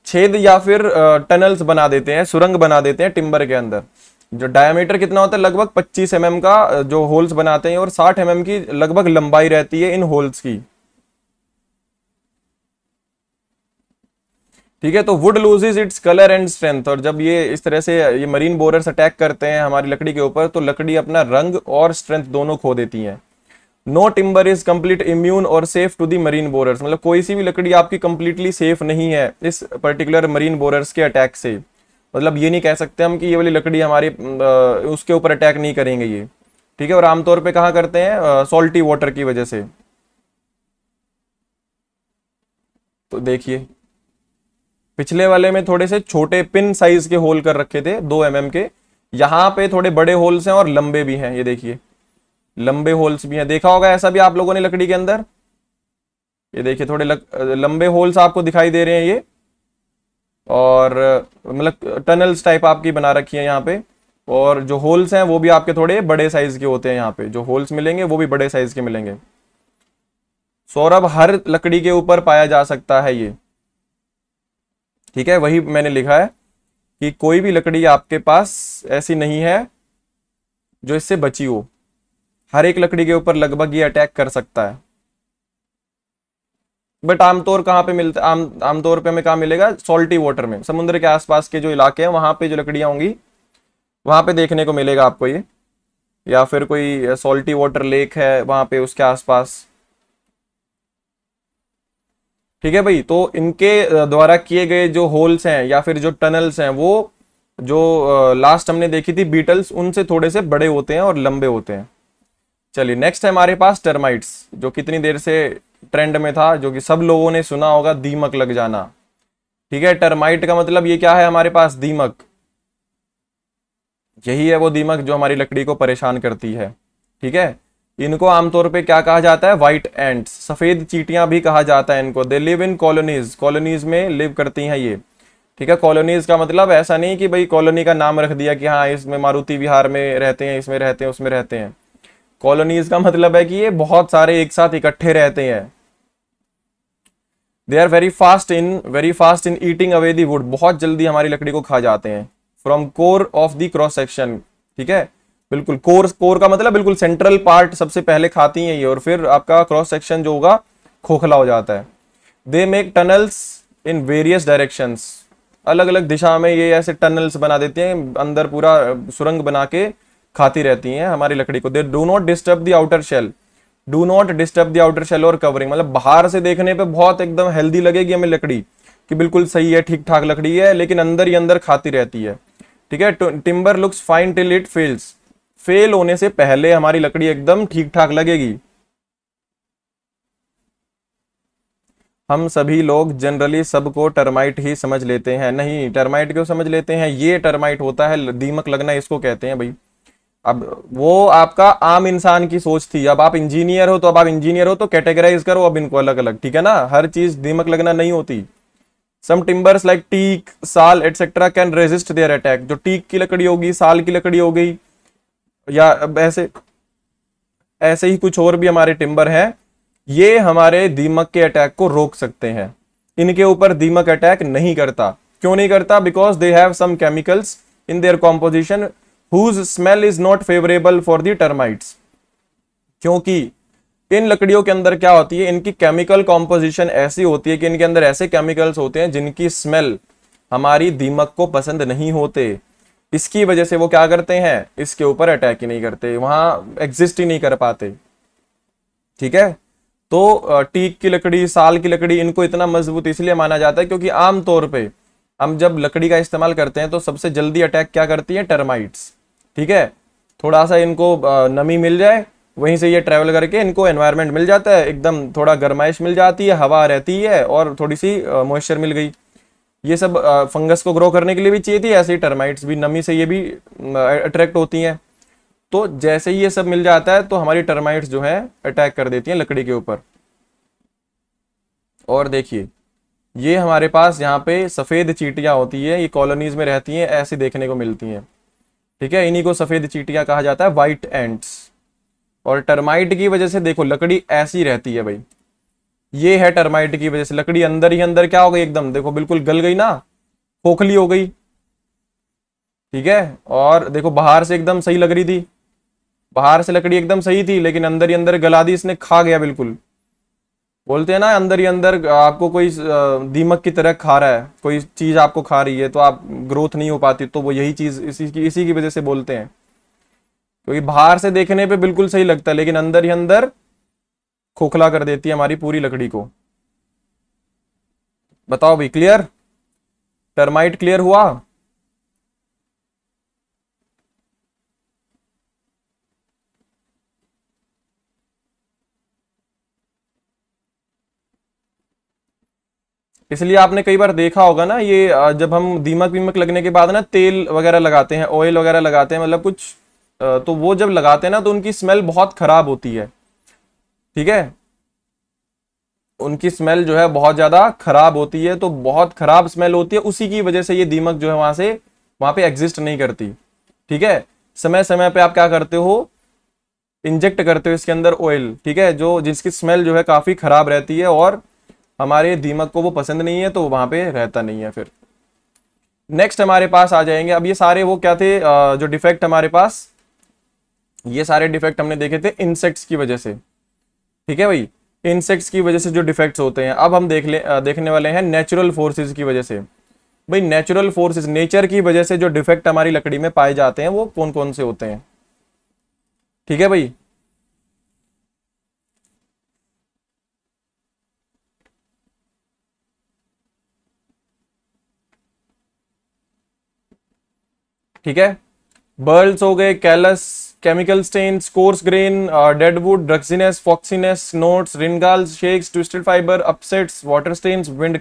छेद या फिर टनल्स बना देते हैं सुरंग बना देते हैं टिम्बर के अंदर जो डायमीटर कितना होता है लगभग 25 एम mm का जो होल्स बनाते हैं और 60 एम mm की लगभग लंबाई रहती है इन होल्स की ठीक है तो wood loses its colour and strength और जब ये इस तरह से ये मरीन बोरर्स अटैक करते हैं हमारी लकड़ी के ऊपर तो लकड़ी अपना रंग और स्ट्रेंथ दोनों खो देती है no timber is complete immune और safe to the marine borers मतलब कोई सी भी लकड़ी आपकी कंप्लीटली सेफ नहीं है इस पर्टिकुलर मरीन बोरर्स के अटैक से मतलब ये नहीं कह सकते हम कि ये वाली लकड़ी हमारे उसके ऊपर अटैक नहीं करेंगे ये ठीक है और आमतौर पे कहाँ करते हैं सॉल्टी वाटर की वजह से तो देखिए पिछले वाले में थोड़े से छोटे पिन साइज के होल कर रखे थे दो एम mm के यहाँ पे थोड़े बड़े होल्स हैं और लंबे भी हैं ये देखिए लंबे होल्स भी हैं देखा होगा ऐसा भी आप लोगों ने लकड़ी के अंदर ये देखिए थोड़े लक, लंबे होल्स आपको दिखाई दे रहे हैं ये और मतलब टनल्स टाइप आपकी बना रखी है यहाँ पे और जो होल्स हैं वो भी आपके थोड़े बड़े साइज के होते हैं यहाँ पे जो होल्स मिलेंगे वो भी बड़े साइज के मिलेंगे सौरभ हर लकड़ी के ऊपर पाया जा सकता है ये ठीक है वही मैंने लिखा है कि कोई भी लकड़ी आपके पास ऐसी नहीं है जो इससे बची हो हर एक लकड़ी के ऊपर लगभग ये अटैक कर सकता है बट आमतौर कहाँ पे मिलता आम आमतौर पे हमें कहाँ मिलेगा सॉल्टी वाटर में समुद्र के आसपास के जो इलाके हैं वहाँ पे जो लकड़ियाँ होंगी वहाँ पे देखने को मिलेगा आपको ये या फिर कोई सॉल्टी वाटर लेक है वहाँ पे उसके आसपास ठीक है भाई तो इनके द्वारा किए गए जो होल्स हैं या फिर जो टनल्स हैं वो जो लास्ट हमने देखी थी बीटल्स उनसे थोड़े से बड़े होते हैं और लंबे होते हैं चलिए नेक्स्ट है हमारे पास टर्माइट्स जो कितनी देर से ट्रेंड में था जो कि सब लोगों ने सुना होगा दीमक लग जाना ठीक है टर्माइट का मतलब ये क्या है हमारे पास दीमक यही है वो दीमक जो हमारी लकड़ी को परेशान करती है ठीक है इनको आमतौर पे क्या कहा जाता है व्हाइट एंड सफ़ेद चीटियां भी कहा जाता है इनको they live in colonies colonies में लिव करती हैं ये ठीक है कॉलोनीज का मतलब ऐसा नहीं कि भाई कॉलोनी का नाम रख दिया कि हाँ इसमें मारुति विहार में रहते हैं इसमें रहते हैं उसमें रहते हैं कॉलोनीज का मतलब है कि ये बहुत सारे एक साथ इकट्ठे रहते हैं they are very fast in very fast in eating away the wood बहुत जल्दी हमारी लकड़ी को खा जाते हैं from core of the cross section ठीक है बिल्कुल कोर कोर का मतलब बिल्कुल सेंट्रल पार्ट सबसे पहले खाती है ये और फिर आपका क्रॉस सेक्शन जो होगा खोखला हो जाता है they make tunnels in various directions अलग अलग दिशा में ये ऐसे टनल्स बना देती हैं अंदर पूरा सुरंग बना के खाती रहती हैं हमारी लकड़ी को they do not disturb the outer shell do not disturb the outer shell और कवरिंग मतलब बाहर से देखने पर बहुत एकदम हेल्दी लगेगी हमें लकड़ी कि बिल्कुल सही है ठीक ठाक लकड़ी है लेकिन अंदर ही अंदर खाती रहती है ठीक है timber looks fine till it fails fail होने से पहले हमारी लकड़ी एकदम ठीक ठाक लगेगी हम सभी लोग जनरली सबको टर्माइट ही समझ लेते हैं नहीं टर्माइट क्यों समझ लेते हैं ये टर्माइट होता है दीमक लगना इसको कहते हैं भाई अब वो आपका आम इंसान की सोच थी अब आप इंजीनियर हो तो अब आप इंजीनियर हो तो कैटेगराइज करो अब इनको अलग अलग ठीक है ना हर चीज दीमक लगना नहीं होती some timbers like teak sal etcetera can resist their attack जो टीक की लकड़ी होगी साल की लकड़ी हो गई या ऐसे ऐसे ही कुछ और भी हमारे टिम्बर हैं ये हमारे दीमक के अटैक को रोक सकते हैं इनके ऊपर दीमक अटैक नहीं करता क्यों नहीं करता because they have some chemicals in their composition whose smell is not favourable for the termites क्योंकि इन लकड़ियों के अंदर क्या होती है इनकी केमिकल कॉम्पोजिशन ऐसी होती है कि इनके अंदर ऐसे केमिकल्स होते हैं जिनकी स्मेल हमारी दीमक को पसंद नहीं होते इसकी वजह से वो क्या करते हैं इसके ऊपर अटैक ही नहीं करते वहां एग्जिस्ट ही नहीं कर पाते ठीक है तो टीक की लकड़ी साल की लकड़ी इनको इतना मजबूत इसलिए माना जाता है क्योंकि आमतौर पर हम जब लकड़ी का इस्तेमाल करते हैं तो सबसे जल्दी अटैक क्या करती है टर्माइट्स ठीक है थोड़ा सा इनको नमी मिल जाए वहीं से ये ट्रैवल करके इनको एनवायरनमेंट मिल जाता है एकदम थोड़ा गर्माइश मिल जाती है हवा रहती है और थोड़ी सी मॉइस्चर मिल गई ये सब फंगस को ग्रो करने के लिए भी चाहिए थी ऐसे ही टर्माइट्स भी नमी से ये भी अट्रैक्ट होती हैं तो जैसे ही ये सब मिल जाता है तो हमारी टर्माइट्स जो है अटैक कर देती हैं लकड़ी के ऊपर और देखिए ये हमारे पास यहाँ पे सफ़ेद चीटियां होती है ये कॉलोनीज में रहती हैं ऐसे देखने को मिलती हैं ठीक है इन्हीं को सफ़ेद चीटियां कहा जाता है वाइट एंड्स और टर्माइट की वजह से देखो लकड़ी ऐसी रहती है भाई ये है टर्माइट की वजह से लकड़ी अंदर ही अंदर क्या हो गई एकदम देखो बिल्कुल गल गई ना खोखली हो गई ठीक है और देखो बाहर से एकदम सही लग रही थी बाहर से लकड़ी एकदम सही थी लेकिन अंदर ही अंदर गला दी इसने खा गया बिल्कुल बोलते हैं ना अंदर ही अंदर आपको कोई दीमक की तरह खा रहा है कोई चीज़ आपको खा रही है तो आप ग्रोथ नहीं हो पाती तो वो यही चीज़ इसी की इसी की वजह से बोलते हैं क्योंकि बाहर से देखने पे बिल्कुल सही लगता है लेकिन अंदर ही अंदर खोखला कर देती है हमारी पूरी लकड़ी को बताओ भाई क्लियर टर्माइट क्लियर हुआ इसलिए आपने कई बार देखा होगा ना ये जब हम दीमक वीमक लगने के बाद ना तेल वगैरह लगाते हैं ऑयल वगैरह लगाते हैं मतलब कुछ तो वो जब लगाते हैं ना तो उनकी स्मेल बहुत खराब होती है ठीक है उनकी स्मेल जो है बहुत ज्यादा खराब होती है तो बहुत खराब स्मेल होती है उसी की वजह से ये दीमक जो है वहां से वहां पे एग्जिस्ट नहीं करती ठीक है समय समय पे आप क्या करते हो इंजेक्ट करते हो इसके अंदर ऑयल ठीक है जो जिसकी स्मेल जो है काफ़ी ख़राब रहती है और हमारे दीमक को वो पसंद नहीं है तो वहां पे रहता नहीं है फिर नेक्स्ट हमारे पास आ जाएंगे अब ये सारे वो क्या थे जो डिफेक्ट हमारे पास ये सारे डिफेक्ट हमने देखे थे इंसेक्ट्स की वजह से ठीक है भाई इंसेक्ट्स की वजह से जो डिफेक्ट्स होते हैं अब हम देख ले देखने वाले हैं नेचुरल फोर्सेज की वजह से भाई नेचुरल फोर्सेज नेचर की वजह से जो डिफेक्ट हमारी लकड़ी में पाए जाते हैं वो कौन कौन से होते हैं ठीक है भाई ठीक है बर्ल्स हो गए callus chemical stain coarse grain deadwood deadwood, foxiness knots notes, ringals, shakes, twisted fiber, upsets, water stains, wind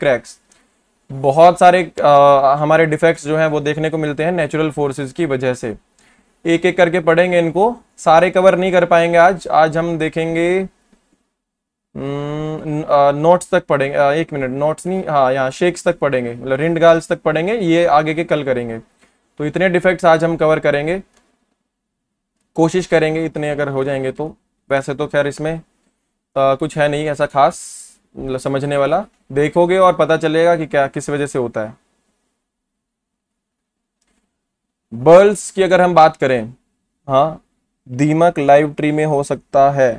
बहुत सारे uh, हमारे डिफेक्ट्स जो हैं वो देखने को मिलते हैं नेचुरल फोर्सेज की वजह से एक एक करके पढ़ेंगे इनको सारे कवर नहीं कर पाएंगे आज आज हम देखेंगे हम्म, नोट्स uh, तक पढ़ेंगे uh, एक मिनट नोट्स नहीं हाँ यहाँ शेक्स तक पढ़ेंगे मतलब रिंड गाल्स तक पढ़ेंगे ये आगे के कल करेंगे तो इतने डिफेक्ट्स आज हम कवर करेंगे कोशिश करेंगे इतने अगर हो जाएंगे तो वैसे तो खैर इसमें आ, कुछ है नहीं ऐसा खास समझने वाला देखोगे और पता चलेगा कि क्या किस वजह से होता है बर्ल्स की अगर हम बात करें हाँ दीमक लाइव ट्री में हो सकता है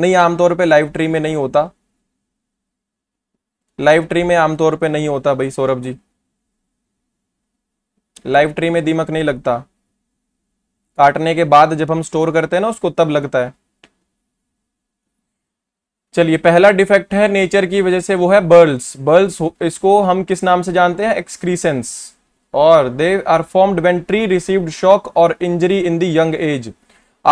नहीं आमतौर पे लाइव ट्री में नहीं होता लाइव ट्री में आमतौर पे नहीं होता भाई सौरभ जी लाइव ट्री में दीमक नहीं लगता काटने के बाद जब हम स्टोर करते हैं ना उसको तब लगता है चलिए पहला डिफेक्ट है नेचर की वजह से वो है बर्ल्स बर्ल्स इसको हम किस नाम से जानते हैं एक्सक्रीसेंस और they are formed when tree received shock और injury in the young age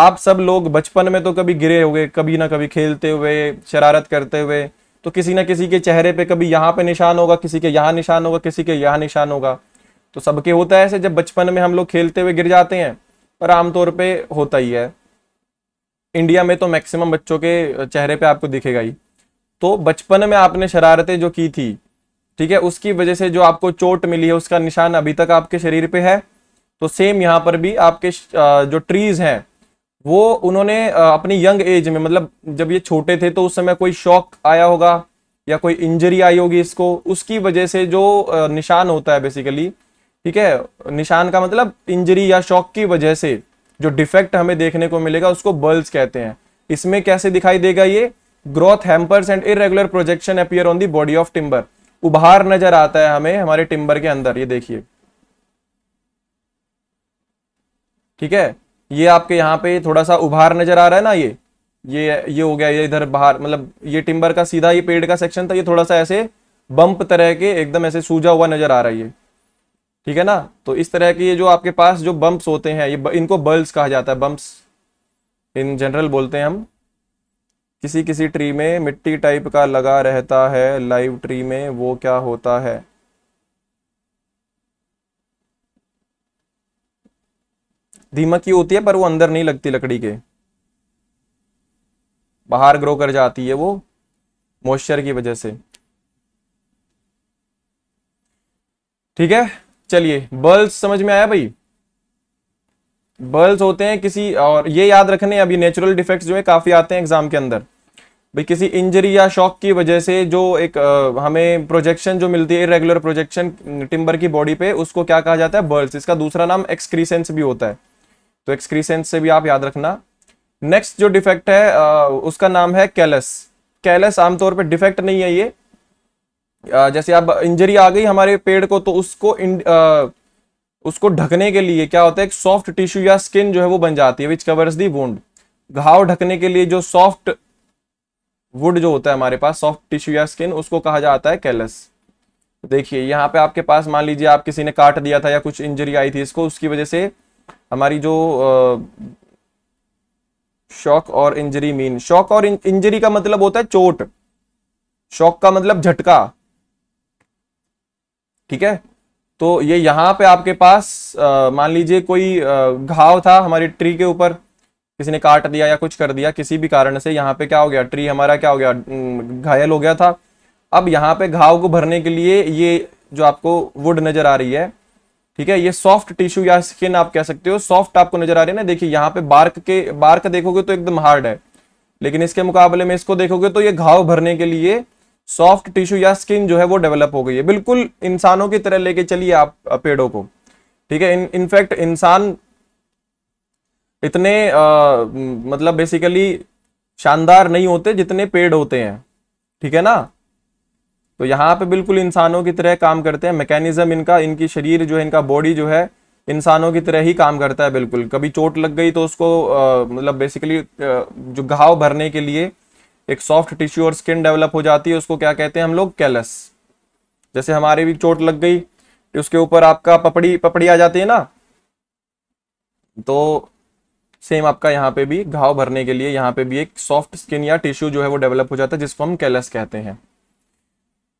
आप सब लोग बचपन में तो कभी गिरे हो कभी ना कभी खेलते हुए शरारत करते हुए तो किसी ना किसी के चेहरे पे कभी यहाँ पे निशान होगा किसी के यहाँ निशान होगा किसी के यहाँ निशान होगा तो सबके होता है ऐसे जब बचपन में हम लोग खेलते हुए गिर जाते हैं पर आमतौर पे होता ही है इंडिया में तो मैक्सिमम बच्चों के चेहरे पे आपको दिखेगा ही तो बचपन में आपने शरारतें जो की थी ठीक है उसकी वजह से जो आपको चोट मिली है उसका निशान अभी तक आपके शरीर पे है तो सेम यहाँ पर भी आपके जो ट्रीज हैं वो उन्होंने अपनी यंग एज में मतलब जब ये छोटे थे तो उस समय कोई शॉक आया होगा या कोई इंजरी आई होगी इसको उसकी वजह से जो निशान होता है बेसिकली ठीक है निशान का मतलब इंजरी या शॉक की वजह से जो डिफेक्ट हमें देखने को मिलेगा उसको बल्स कहते हैं इसमें कैसे दिखाई देगा ये growth hampers and irregular projection appear on the body of timber उभार नजर आता है हमें हमारे टिम्बर के अंदर ये देखिए ठीक है ये आपके यहाँ पे थोड़ा सा उभार नजर आ रहा है ना ये ये ये हो गया ये इधर बाहर मतलब ये टिम्बर का सीधा ये पेड़ का सेक्शन था ये थोड़ा सा ऐसे बम्प तरह के एकदम ऐसे सूजा हुआ नजर आ रहा है ये ठीक है ना तो इस तरह के ये जो आपके पास जो बम्प्स होते हैं ये इनको बल्ब कहा जाता है बम्प्स इन जनरल बोलते हैं हम किसी किसी ट्री में मिट्टी टाइप का लगा रहता है लाइव ट्री में वो क्या होता है धीमक की होती है पर वो अंदर नहीं लगती लकड़ी के बाहर ग्रो कर जाती है वो मॉइस्चर की वजह से ठीक है चलिए बल्स समझ में आया भाई बल्स होते हैं किसी और ये याद रखने अभी नेचुरल डिफेक्ट्स जो है काफी आते हैं एग्जाम के अंदर भाई किसी इंजरी या शॉक की वजह से जो एक आ, हमें प्रोजेक्शन जो मिलती है रेगुलर प्रोजेक्शन टिम्बर की बॉडी पे उसको क्या कहा जाता है बर्ल्स इसका दूसरा नाम एक्सक्रीसेंस भी होता है तो एक्सक्रीसेंस से भी आप याद रखना नेक्स्ट जो डिफेक्ट है आ, उसका नाम है कैलस कैलस आमतौर पर डिफेक्ट नहीं है ये जैसे अब इंजरी आ गई हमारे पेड़ को तो उसको इन, आ, उसको ढकने के लिए क्या होता है एक सॉफ्ट टिश्यू या स्किन जो है वो बन जाती है विच कवर्स दी वोंड घाव ढकने के लिए जो सॉफ्ट वुड जो होता है हमारे पास सॉफ्ट टिश्यू या स्किन उसको कहा जाता है कैलस देखिए यहाँ पे आपके पास मान लीजिए आप किसी ने काट दिया था या कुछ इंजरी आई थी इसको उसकी वजह से हमारी जो शॉक और इंजरी मीन शॉक और इंजरी का मतलब होता है चोट शॉक का मतलब झटका ठीक है तो ये यहाँ पे आपके पास मान लीजिए कोई घाव था हमारे ट्री के ऊपर किसी ने काट दिया या कुछ कर दिया किसी भी कारण से यहाँ पे क्या हो गया ट्री हमारा क्या हो गया घायल हो गया था अब यहाँ पे घाव को भरने के लिए ये जो आपको वुड नजर आ रही है ठीक है ये सॉफ्ट टिश्यू या स्किन आप कह सकते हो सॉफ्ट आपको नजर आ रही है ना देखिए यहाँ पे बार्क के बार्क देखोगे तो एकदम हार्ड है लेकिन इसके मुकाबले में इसको देखोगे तो ये घाव भरने के लिए सॉफ्ट टिश्यू या स्किन जो है वो डेवलप हो गई है बिल्कुल इंसानों की तरह लेके चलिए आप पेड़ों को ठीक है इनफैक्ट in, इंसान इतने आ, मतलब बेसिकली शानदार नहीं होते जितने पेड़ होते हैं ठीक है ना तो यहाँ पे बिल्कुल इंसानों की तरह काम करते हैं मैकेनिज्म इनका इनकी शरीर जो है इनका बॉडी जो है इंसानों की तरह ही काम करता है बिल्कुल कभी चोट लग गई तो उसको आ, मतलब बेसिकली जो घाव भरने के लिए एक सॉफ्ट टिश्यू और स्किन डेवलप हो जाती है उसको क्या कहते हैं हम लोग कैलस जैसे हमारे भी चोट लग गई तो उसके ऊपर आपका पपड़ी पपड़ी आ जाती है ना तो सेम आपका यहाँ पे भी घाव भरने के लिए यहाँ पे भी एक सॉफ्ट स्किन या टिश्यू जो है वो डेवलप हो जाता है जिसको हम कैलस कहते हैं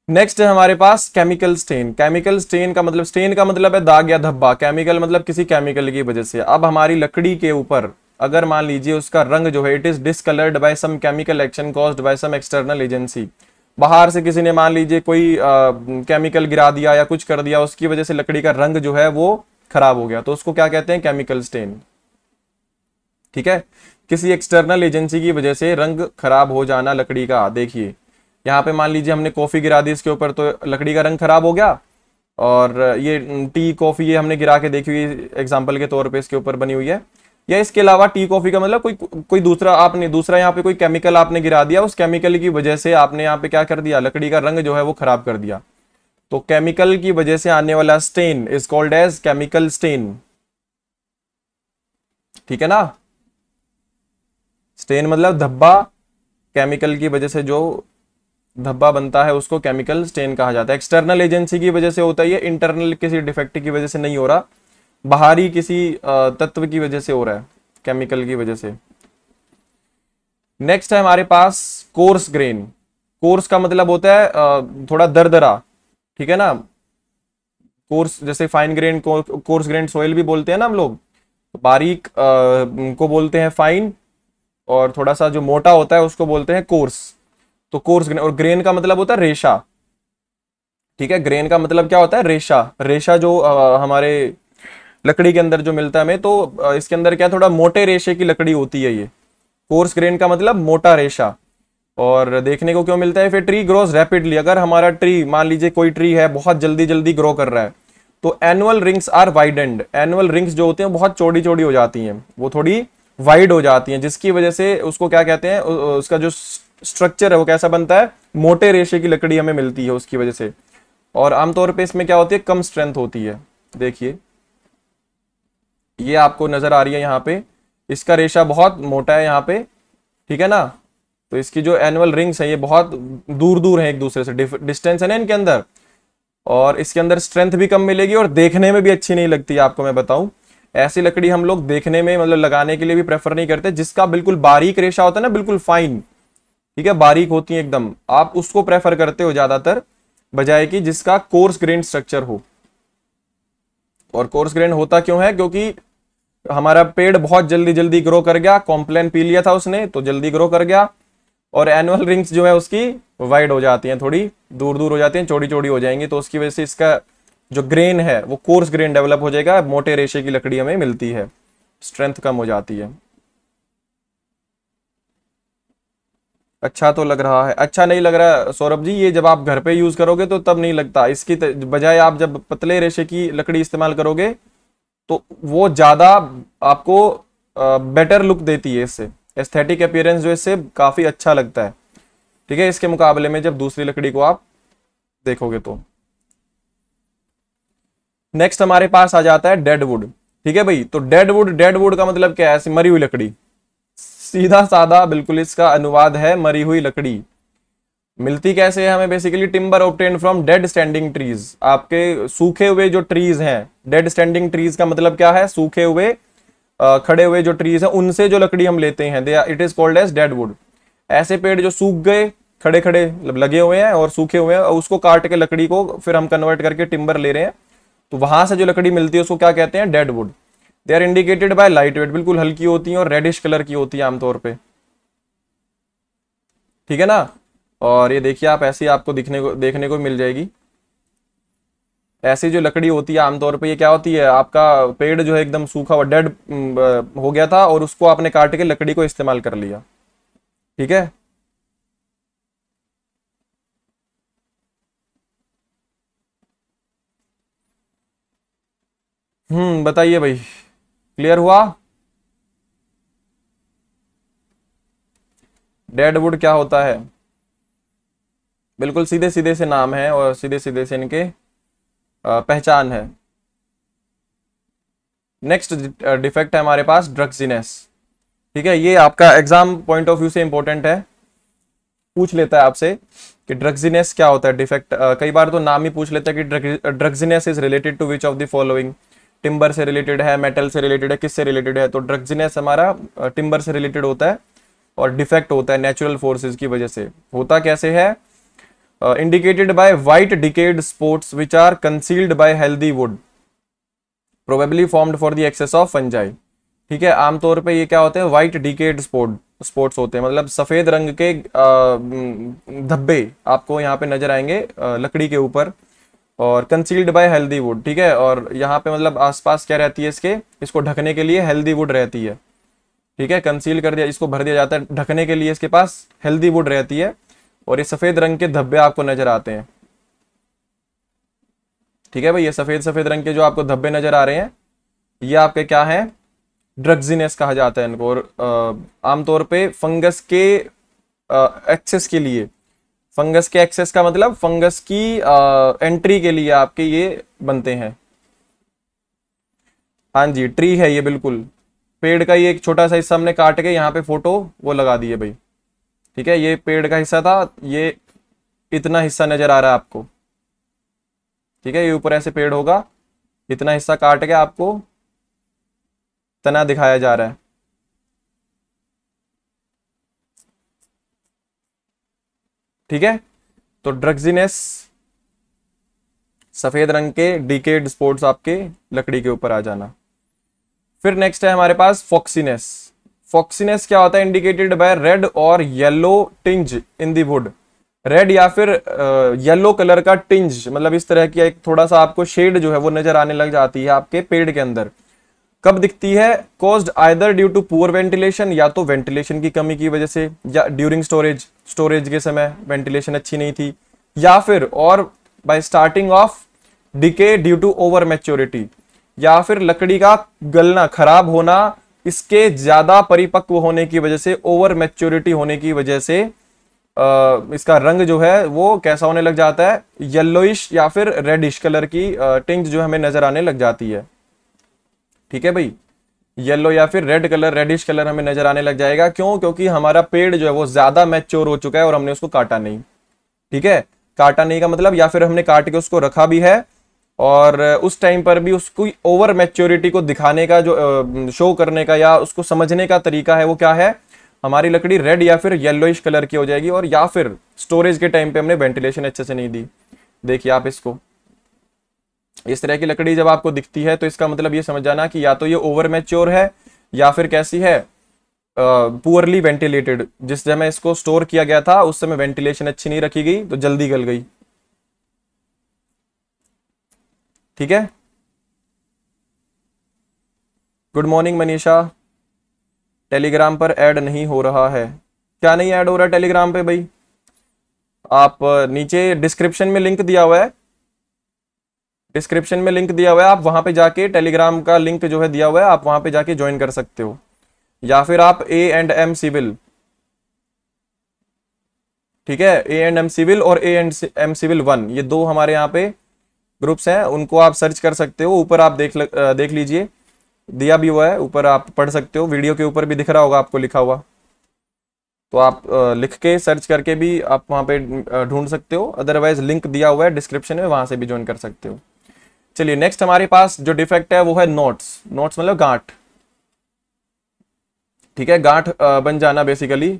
नेक्स्ट है हमारे पास केमिकल स्टेन केमिकल स्टेन का मतलब स्टेन का मतलब है दाग या धब्बा केमिकल मतलब किसी केमिकल की वजह से अब हमारी लकड़ी के ऊपर अगर मान लीजिए उसका रंग जो है it is discoloured by some chemical action caused by some external agency बाहर से किसी ने मान लीजिए कोई केमिकल गिरा दिया या कुछ कर दिया उसकी वजह से लकड़ी का रंग जो है वो खराब हो गया तो उसको क्या कहते हैं केमिकल स्टेन ठीक है किसी एक्सटर्नल एजेंसी की वजह से रंग खराब हो जाना लकड़ी का देखिए यहाँ पे मान लीजिए हमने कॉफी गिरा दी इसके ऊपर तो लकड़ी का रंग खराब हो गया और ये टी कॉफी ये हमने गिरा के देखी हुई एग्जाम्पल के तौर पे इसके ऊपर बनी हुई है या इसके अलावा टी कॉफी का मतलब कोई कोई दूसरा आपने दूसरा यहाँ पे कोई केमिकल आपने गिरा दिया उस केमिकल की वजह से आपने यहाँ पे क्या कर दिया लकड़ी का रंग जो है वो खराब कर दिया तो केमिकल की वजह से आने वाला stain is called as chemical stain ठीक है ना स्टेन मतलब धब्बा केमिकल की वजह से जो धब्बा बनता है उसको केमिकल स्टेन कहा जाता है एक्सटर्नल एजेंसी की वजह से होता है इंटरनल किसी डिफेक्ट की वजह से नहीं हो रहा बाहरी किसी तत्व की वजह से हो रहा है केमिकल की वजह से नेक्स्ट है हमारे पास कोर्स ग्रेन कोर्स का मतलब होता है थोड़ा दरदरा ठीक है ना कोर्स जैसे फाइन ग्रेन कोर्स ग्रेन सोयल भी बोलते हैं ना हम लोग तो बारीक को बोलते हैं फाइन और थोड़ा सा जो मोटा होता है उसको बोलते हैं कोर्स तो कोर्स ग्रेन और ग्रेन का मतलब होता है रेशा ठीक है ग्रेन का मतलब क्या होता है रेशा रेशा जो आ, हमारे लकड़ी के अंदर जो मिलता है हमें तो इसके अंदर क्या थोड़ा मोटे रेशे की लकड़ी होती है ये कोर्स ग्रेन का मतलब मोटा रेशा और देखने को क्यों मिलता है फिर ट्री ग्रोज रैपिडली अगर हमारा ट्री मान लीजिए कोई ट्री है बहुत जल्दी जल्दी ग्रो कर रहा है तो annual rings are widened annual rings जो होते हैं बहुत चौड़ी चौड़ी हो जाती हैं वो थोड़ी वाइड हो जाती हैं जिसकी वजह से उसको क्या कहते हैं उसका जो स्ट्रक्चर है वो कैसा बनता है मोटे रेशे की लकड़ी हमें मिलती है उसकी वजह से और आमतौर पर इसमें क्या होती है कम स्ट्रेंथ होती है देखिए ये आपको नजर आ रही है यहाँ पे इसका रेशा बहुत मोटा है यहाँ पे ठीक है ना तो इसकी जो एनुअल रिंग्स है ये बहुत दूर दूर है एक दूसरे से डिस्टेंस है ना इनके अंदर और इसके अंदर स्ट्रेंथ भी कम मिलेगी और देखने में भी अच्छी नहीं लगती आपको मैं बताऊं ऐसी लकड़ी हम लोग देखने में मतलब लगाने के लिए भी प्रेफर नहीं करते जिसका बिल्कुल बारीक रेशा होता है ना बिल्कुल फाइन ठीक है बारीक होती है एकदम आप उसको प्रेफर करते हो ज्यादातर बजाय कि जिसका कोर्स ग्रेन स्ट्रक्चर हो और कोर्स ग्रेन होता क्यों है क्योंकि तो हमारा पेड़ बहुत जल्दी जल्दी ग्रो कर गया कॉम्प्लेन पी लिया था उसने तो जल्दी ग्रो कर गया और एनुअल रिंग्स जो है उसकी वाइड हो जाती हैं थोड़ी दूर दूर हो जाती हैं चौड़ी चौड़ी हो जाएंगी तो उसकी वजह से इसका जो ग्रेन है वो कोर्स ग्रेन डेवलप हो जाएगा मोटे रेशे की लकड़ी हमें मिलती है स्ट्रेंथ कम हो जाती है अच्छा तो लग रहा है अच्छा नहीं लग रहा सौरभ जी ये जब आप घर पे यूज़ करोगे तो तब नहीं लगता इसकी बजाय आप जब पतले रेशे की लकड़ी इस्तेमाल करोगे तो वो ज़्यादा आपको बेटर लुक देती है इससे एस्थेटिक अपियरेंस जो इससे काफ़ी अच्छा लगता है ठीक है इसके मुकाबले में जब दूसरी लकड़ी को आप देखोगे तो नेक्स्ट हमारे पास आ जाता है डेडवुड ठीक है भाई तो डेडवुड डेडवुड का मतलब क्या है मरी हुई लकड़ी सीधा साधा बिल्कुल इसका अनुवाद है मरी हुई लकड़ी मिलती कैसे है हमें basically timber obtained from dead standing trees आपके सूखे हुए जो ट्रीज हैं डेड स्टैंडिंग ट्रीज का मतलब क्या है सूखे हुए खड़े हुए जो ट्रीज हैं उनसे जो लकड़ी हम लेते हैं they it is called as dead wood ऐसे पेड़ जो सूख गए खड़े खड़े मतलब लगे हुए हैं और सूखे हुए हैं और उसको काट के लकड़ी को फिर हम कन्वर्ट करके टिम्बर ले रहे हैं तो वहां से जो लकड़ी मिलती है उसको क्या कहते हैं dead wood they are indicated by light weight बिल्कुल हल्की होती है और रेडिश कलर की होती है आमतौर पर ठीक है ना और ये देखिए आप ऐसी आपको दिखने को देखने को मिल जाएगी ऐसी जो लकड़ी होती है आमतौर पे ये क्या होती है आपका पेड़ जो है एकदम सूखा हुआ डेड हो गया था और उसको आपने काट के लकड़ी को इस्तेमाल कर लिया ठीक है हम्म बताइए भाई क्लियर हुआ डेड वुड क्या होता है बिल्कुल सीधे सीधे से नाम है और सीधे सीधे से इनके पहचान है नेक्स्ट डिफेक्ट है हमारे पास ड्रग्जीनेस ठीक है ये आपका एग्जाम पॉइंट ऑफ व्यू से इंपॉर्टेंट है पूछ लेता है आपसे कि ड्रग्जीनेस क्या होता है डिफेक्ट कई बार तो नाम ही पूछ लेता है कि druxiness is related to which of the following timber से रिलेटेड है मेटल से रिलेटेड है किससे रिलेटेड है तो ड्रग्जीनेस हमारा टिम्बर से रिलेटेड होता है और डिफेक्ट होता है नेचुरल फोर्सेज की वजह से होता कैसे है uh, indicated by white decayed spots which are concealed by healthy wood probably formed for the access of fungi ठीक है आमतौर पे ये क्या होते हैं वाइट डिकेड स्पोर्ट स्पोर्ट्स होते हैं मतलब सफ़ेद रंग के uh, धब्बे आपको यहाँ पे नजर आएंगे uh, लकड़ी के ऊपर और कंसील्ड बाय हेल्दी वुड ठीक है और यहाँ पे मतलब आसपास क्या रहती है इसके इसको ढकने के लिए हेल्दी वुड रहती है ठीक है कंसील कर दिया इसको भर दिया जाता है ढकने के लिए इसके पास हेल्दी वुड रहती है और ये सफ़ेद रंग के धब्बे आपको नज़र आते हैं ठीक है भाई ये सफ़ेद सफ़ेद रंग के जो आपको धब्बे नज़र आ रहे हैं ये आपके क्या है ड्रग्जीनेस कहा जाता है इनको और आमतौर पे फंगस के एक्सेस के लिए फंगस के एक्सेस का मतलब फंगस की आ, एंट्री के लिए आपके ये बनते हैं हाँ जी ट्री है ये बिल्कुल पेड़ का ये एक छोटा सा हिस्सा हमने काट के यहाँ पे फोटो वो लगा दिए भाई ठीक है ये पेड़ का हिस्सा था ये इतना हिस्सा नजर आ रहा है आपको ठीक है ये ऊपर ऐसे पेड़ होगा इतना हिस्सा काट के आपको तना दिखाया जा रहा है ठीक है तो ड्रग्जीनेस सफेद रंग के डिकेड स्पोर्ट्स आपके लकड़ी के ऊपर आ जाना फिर नेक्स्ट है हमारे पास फॉक्सीनेस फॉक्सीनेस क्या होता है इंडिकेटेड बाय रेड और yellow tinge in the wood red या फिर येलो कलर का टिंज मतलब इस तरह की एक थोड़ा सा आपको शेड जो है वो नजर आने लग जाती है आपके पेड़ के अंदर कब दिखती है caused either due to poor ventilation या तो वेंटिलेशन की कमी की वजह से या ड्यूरिंग स्टोरेज स्टोरेज के समय वेंटिलेशन अच्छी नहीं थी या फिर और by starting of decay due to over maturity या फिर लकड़ी का गलना खराब होना इसके ज़्यादा परिपक्व होने की वजह से ओवर मैच्योरिटी होने की वजह से आ, इसका रंग जो है वो कैसा होने लग जाता है येल्लोइश या फिर रेडिश कलर की टिंग जो हमें नज़र आने लग जाती है ठीक है भाई येलो या फिर रेड कलर रेडिश कलर हमें नज़र आने लग जाएगा क्यों क्योंकि हमारा पेड़ जो है वो ज़्यादा मैच्योर हो चुका है और हमने उसको काटा नहीं ठीक है काटा नहीं का मतलब या फिर हमने काट के उसको रखा भी है और उस टाइम पर भी उसको ओवर मैच्योरिटी को दिखाने का जो शो करने का या उसको समझने का तरीका है वो क्या है हमारी लकड़ी रेड या फिर येलोइश कलर की हो जाएगी और या फिर स्टोरेज के टाइम पे हमने वेंटिलेशन अच्छे से नहीं दी देखिए आप इसको इस तरह की लकड़ी जब आपको दिखती है तो इसका मतलब ये समझ जाना कि या तो ये ओवर मैच्योर है या फिर कैसी है पुअरली वेंटिलेटेड जिस समय इसको स्टोर किया गया था उस समय वेंटिलेशन अच्छी नहीं रखी गई तो जल्दी गल गई ठीक है गुड मॉर्निंग मनीषा टेलीग्राम पर ऐड नहीं हो रहा है क्या नहीं ऐड हो रहा है टेलीग्राम पे भाई आप नीचे डिस्क्रिप्शन में लिंक दिया हुआ है डिस्क्रिप्शन में लिंक दिया हुआ है आप वहां पे जाके टेलीग्राम का लिंक जो है दिया हुआ है आप वहां पे जाके ज्वाइन कर सकते हो या फिर आप ए एंड एम सिविल ठीक है ए एंड एम सिविल और A and M civil one ये दो हमारे यहाँ पे ग्रुप्स हैं उनको आप सर्च कर सकते हो ऊपर आप देख देख लीजिए दिया भी हुआ है ऊपर आप पढ़ सकते हो वीडियो के ऊपर भी दिख रहा होगा आपको लिखा हुआ तो आप लिख के सर्च करके भी आप वहाँ पे ढूंढ सकते हो अदरवाइज लिंक दिया हुआ है डिस्क्रिप्शन में वहाँ से भी ज्वाइन कर सकते हो चलिए नेक्स्ट हमारे पास जो डिफेक्ट है वो है नोट्स नोट्स मतलब गांठ ठीक है गांठ बन जाना बेसिकली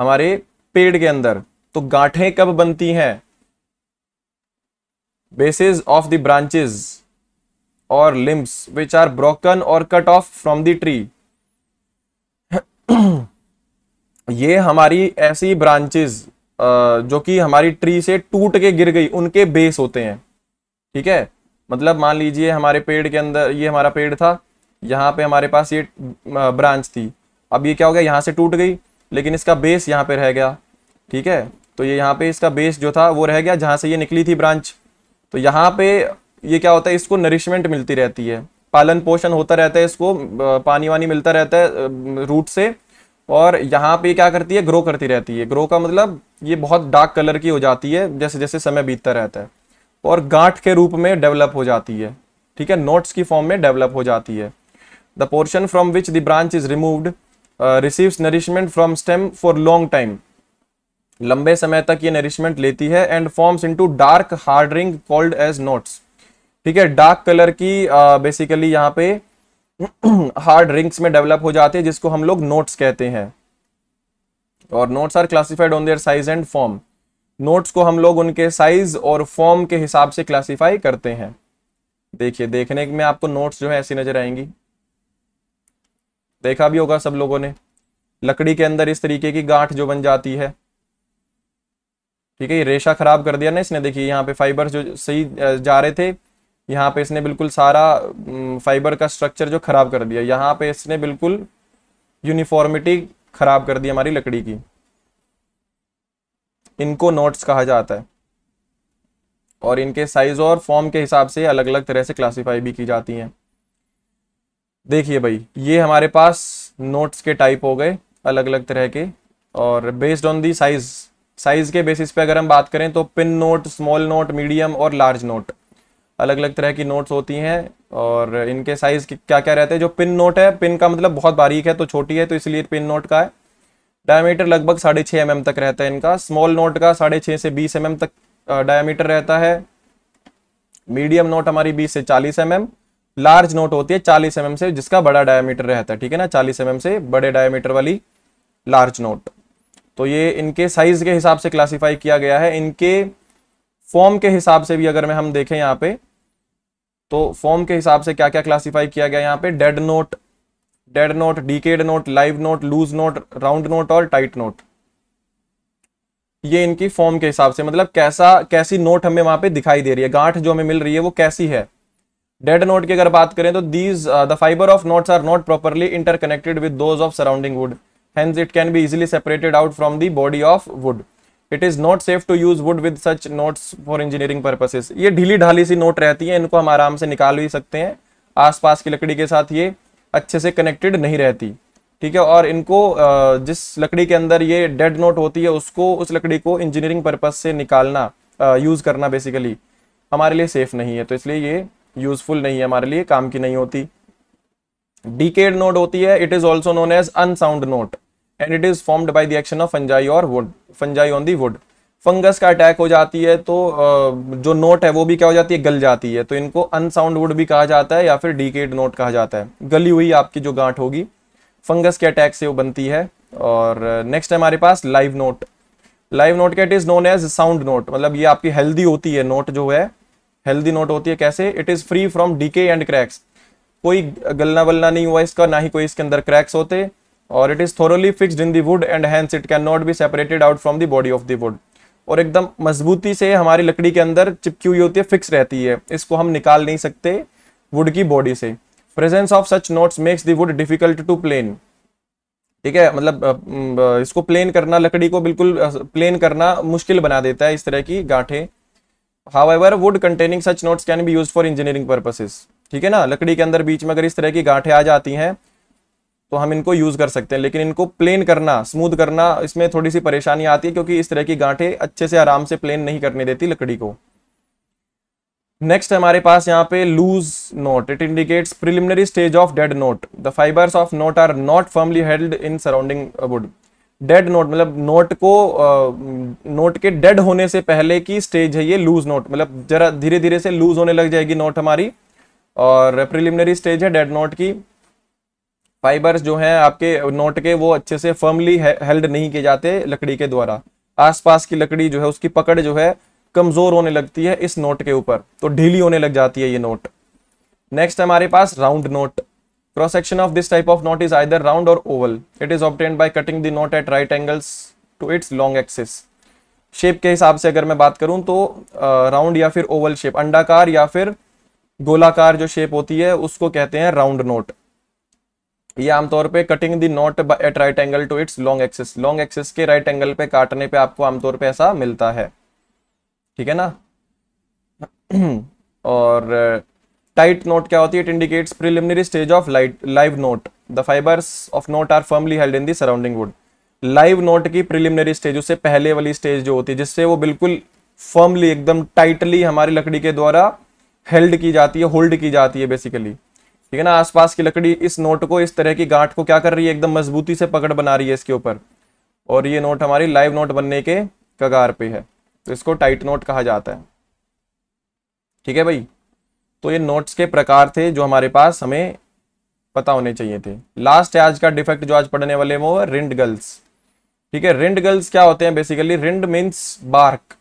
हमारे पेड़ के अंदर तो गांठें कब बनती हैं बेसिस ऑफ द ब्रांचेस और लिम्स विच आर ब्रोकन और cut off from the tree ये हमारी ऐसी ब्रांचेस जो कि हमारी ट्री से टूट के गिर गई उनके बेस होते हैं ठीक है मतलब मान लीजिए हमारे पेड़ के अंदर ये हमारा पेड़ था यहाँ पे हमारे पास ये ब्रांच थी अब ये क्या हो गया यहाँ से टूट गई लेकिन इसका बेस यहाँ पे रह गया ठीक है तो ये यहाँ पे इसका बेस जो था वो रह गया जहाँ से ये निकली थी ब्रांच तो यहाँ पे ये क्या होता है इसको नरिशमेंट मिलती रहती है पालन पोषण होता रहता है इसको पानी वानी मिलता रहता है रूट से और यहाँ पे क्या करती है ग्रो करती रहती है ग्रो का मतलब ये बहुत डार्क कलर की हो जाती है जैसे जैसे समय बीतता रहता है और गांठ के रूप में डेवलप हो जाती है ठीक है नोट्स की फॉर्म में डेवलप हो जाती है the portion from which the branch is removed receives nourishment from stem for long time लंबे समय तक ये नरिशमेंट लेती है and forms into dark hard ring called as knots ठीक है डार्क कलर की बेसिकली यहाँ पे हार्ड रिंग्स में डेवलप हो जाते हैं जिसको हम लोग नोट्स कहते हैं और knots are classified on their size and form knots को हम लोग उनके साइज और फॉर्म के हिसाब से क्लासिफाई करते हैं देखिए देखने में आपको नोट्स जो है ऐसी नजर आएंगी देखा भी होगा सब लोगों ने लकड़ी के अंदर इस तरीके की गांठ जो बन जाती है ठीक है ये रेशा खराब कर दिया ना इसने देखिए यहाँ पे फाइबर जो सही जा रहे थे यहाँ पे इसने बिल्कुल सारा फाइबर का स्ट्रक्चर जो खराब कर दिया यहाँ पे इसने बिल्कुल यूनिफॉर्मिटी खराब कर दी हमारी लकड़ी की इनको नोट्स कहा जाता है और इनके साइज और फॉर्म के हिसाब से अलग अलग तरह से क्लासीफाई भी की जाती हैं देखिए भाई ये हमारे पास नोट्स के टाइप हो गए अलग अलग तरह के और based on the size size के बेसिस पे अगर हम बात करें तो pin knot small knot medium और लार्ज नोट अलग अलग तरह की नोट्स होती हैं और इनके साइज क्या क्या रहते हैं जो पिन नोट है पिन का मतलब बहुत बारीक है तो छोटी है तो इसलिए पिन नोट का है डायमीटर लगभग साढ़े छः एम mm तक रहता है इनका स्मॉल नोट का साढ़े छः से बीस एम mm तक डायमीटर रहता है मीडियम नोट हमारी बीस से चालीस एम लार्ज नोट होती है चालीस एम mm से जिसका बड़ा डायमीटर रहता है ठीक है ना चालीस एम से बड़े डायमीटर वाली लार्ज नोट तो ये इनके साइज के हिसाब से क्लासीफाई किया गया है इनके फॉर्म के हिसाब से भी अगर मैं हम देखें यहाँ पे तो फॉर्म के हिसाब से क्या क्या क्लासीफाई किया गया यहाँ पे dead knot dead knot decayed knot live knot loose knot round knot और टाइट नोट ये इनकी फॉर्म के हिसाब से मतलब कैसा कैसी नोट हमें वहां पे दिखाई दे रही है गांठ जो हमें मिल रही है वो कैसी है डेड नोट की अगर बात करें तो these the fibre of knots are not properly interconnected with those of surrounding wood hence it can be easily separated out from the body of wood it is not safe to use wood with such knots for engineering purposes ये ढीली ढाली सी note रहती है इनको हम आराम से निकाल भी सकते हैं आसपास की लकड़ी के साथ ये अच्छे से कनेक्टेड नहीं रहती ठीक है और इनको जिस लकड़ी के अंदर ये डेड नोट होती है उसको उस लकड़ी को इंजीनियरिंग पर्पज से निकालना यूज़ करना बेसिकली हमारे लिए सेफ नहीं है तो इसलिए ये यूज़फुल नहीं है हमारे लिए काम की नहीं होती डीकेड नोट होती है it is also known as unsound knot and it is formed by the action of fungi और wood fungi on the wood fungus का अटैक हो जाती है तो जो नोट है वो भी क्या हो जाती है गल जाती है तो इनको अनसाउंड वुड भी कहा जाता है या फिर डीकेड नोट कहा जाता है गली हुई आपकी जो गांठ होगी फंगस के अटैक से वो बनती है और नेक्स्ट है हमारे पास लाइव नोट लाइव नोट कैट is known as sound knot मतलब ये आपकी हेल्दी होती है नोट जो है हेल्दी नोट होती है कैसे it is free from decay and cracks कोई गलना बलना नहीं हुआ इसका ना ही कोई इसके अंदर क्रैक्स होते और it is thoroughly fixed in the wood and hence it can not be separated out from the body of the wood और एकदम मजबूती से हमारी लकड़ी के अंदर चिपकी हुई होती है फिक्स रहती है इसको हम निकाल नहीं सकते वुड की बॉडी से presence of such knots makes the wood difficult to plane ठीक है मतलब इसको प्लेन करना लकड़ी को बिल्कुल प्लेन करना मुश्किल बना देता है इस तरह की गांठे however wood containing such knots can be use for engineering purposes ठीक है ना लकड़ी के अंदर बीच में अगर इस तरह की गांठे आ जाती हैं तो हम इनको यूज़ कर सकते हैं लेकिन इनको प्लेन करना स्मूथ करना इसमें थोड़ी सी परेशानी आती है क्योंकि इस तरह की गांठें अच्छे से आराम से प्लेन नहीं करने देती लकड़ी को नेक्स्ट हमारे पास यहाँ पे loose knot it indicates preliminary stage of dead knot the fibres of knot are not firmly held in surrounding wood dead knot मतलब नोट को नोट uh, के डेड होने से पहले की स्टेज है ये लूज नोट मतलब जरा धीरे धीरे से लूज होने लग जाएगी नोट हमारी और प्रिलिमिनरी स्टेज है डेड नोट की फाइबर्स जो हैं आपके नोट के वो अच्छे से फर्मली हेल्ड नहीं किए जाते लकड़ी के द्वारा आसपास की लकड़ी जो है उसकी पकड़ जो है कमज़ोर होने लगती है इस नोट के ऊपर तो ढीली होने लग जाती है ये नोट नेक्स्ट हमारे पास round knot cross section of this type of knot is either round और oval it is obtained by cutting the knot at right angles to its long axis shape के हिसाब से अगर मैं बात करूं तो राउंड uh, या फिर ओवल शेप अंडाकार या फिर गोलाकार जो शेप होती है उसको कहते हैं राउंड नोट ये आमतौर पे cutting the knot at right angle to its long axis long axis के राइट एंगल पे काटने पे आपको आमतौर पे ऐसा मिलता है ठीक है ना और टाइट uh, नोट क्या होती है it indicates preliminary stage of light live knot the fibres of knot are firmly held in the surrounding wood live knot की प्रिलिमिनरी स्टेज उससे पहले वाली स्टेज जो होती है जिससे वो बिल्कुल फर्मली एकदम टाइटली हमारी लकड़ी के द्वारा हेल्ड की जाती है होल्ड की जाती है बेसिकली ठीक है ना आसपास की लकड़ी इस नोट को इस तरह की गांठ को क्या कर रही है एकदम मजबूती से पकड़ बना रही है इसके ऊपर और ये नोट हमारी लाइव नोट बनने के कगार पे है तो इसको टाइट नोट कहा जाता है ठीक है भाई तो ये नोट्स के प्रकार थे जो हमारे पास हमें पता होने चाहिए थे लास्ट है आज का डिफेक्ट जो आज पढ़ने वाले वो रिंड गर्ल्स ठीक है रिंड गर्ल्स क्या होते हैं बेसिकली रिंड मीन्स बार्क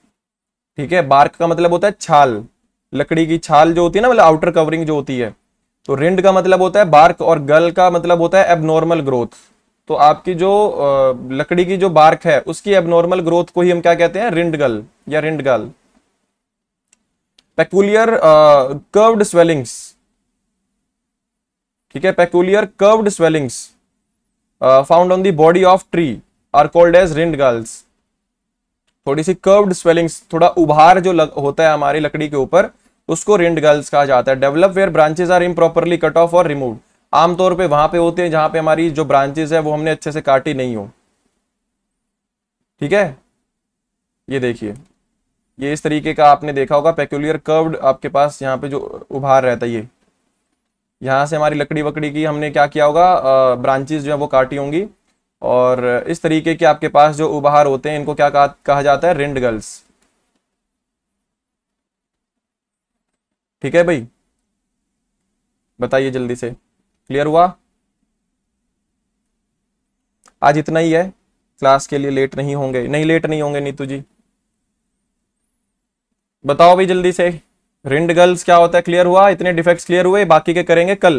ठीक है बार्क का मतलब होता है छाल लकड़ी की छाल जो होती है ना मतलब आउटर कवरिंग जो होती है तो रिंड का मतलब होता है बार्क और गल का मतलब होता है एबनॉर्मल ग्रोथ तो आपकी जो लकड़ी की जो बार्क है उसकी एबनॉर्मल ग्रोथ को ही हम क्या कहते हैं रिंड गल या रिंड गल पेकुलियर कर्व्ड स्वेलिंग्स ठीक है peculiar curved swellings found on the body of tree are called as rind galls थोड़ी सी कर्व्ड स्वेलिंग्स थोड़ा उभार जो लग, होता है हमारी लकड़ी के ऊपर उसको रिंड गर्ल्स कहा जाता है develop where branches are improperly cut off और रिमूव आमतौर पर वहां पे होते हैं जहां पे हमारी जो ब्रांचेज है वो हमने अच्छे से काटी नहीं हो ठीक है ये देखिए ये इस तरीके का आपने देखा होगा पेक्यूलियर कर्व्ड आपके पास यहाँ पे जो उभार रहता है ये यहाँ से हमारी लकड़ी वकड़ी की हमने क्या किया होगा ब्रांचेज जो है वो काटी होंगी और इस तरीके के आपके पास जो उभार होते हैं इनको क्या कहा जाता है रिंड गर्ल्स ठीक है भाई बताइए जल्दी से क्लियर हुआ आज इतना ही है क्लास के लिए लेट नहीं होंगे नहीं लेट नहीं होंगे नीतू जी बताओ भाई जल्दी से रिंड गर्ल्स क्या होता है क्लियर हुआ इतने डिफेक्ट्स क्लियर हुए बाकी के करेंगे कल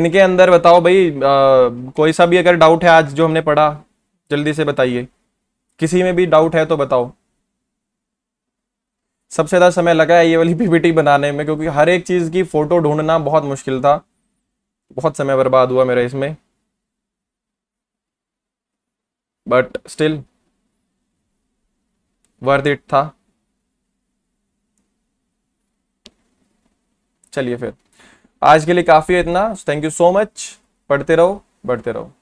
इनके अंदर बताओ भाई आ, कोई सा भी अगर डाउट है आज जो हमने पढ़ा जल्दी से बताइए किसी में भी डाउट है तो बताओ सबसे ज़्यादा समय लगा है ये वाली पीपीटी बनाने में क्योंकि हर एक चीज़ की फ़ोटो ढूंढना बहुत मुश्किल था बहुत समय बर्बाद हुआ मेरा इसमें बट स्टिल वर्थ इट था चलिए फिर आज के लिए काफ़ी है इतना थैंक यू सो मच पढ़ते रहो बढ़ते रहो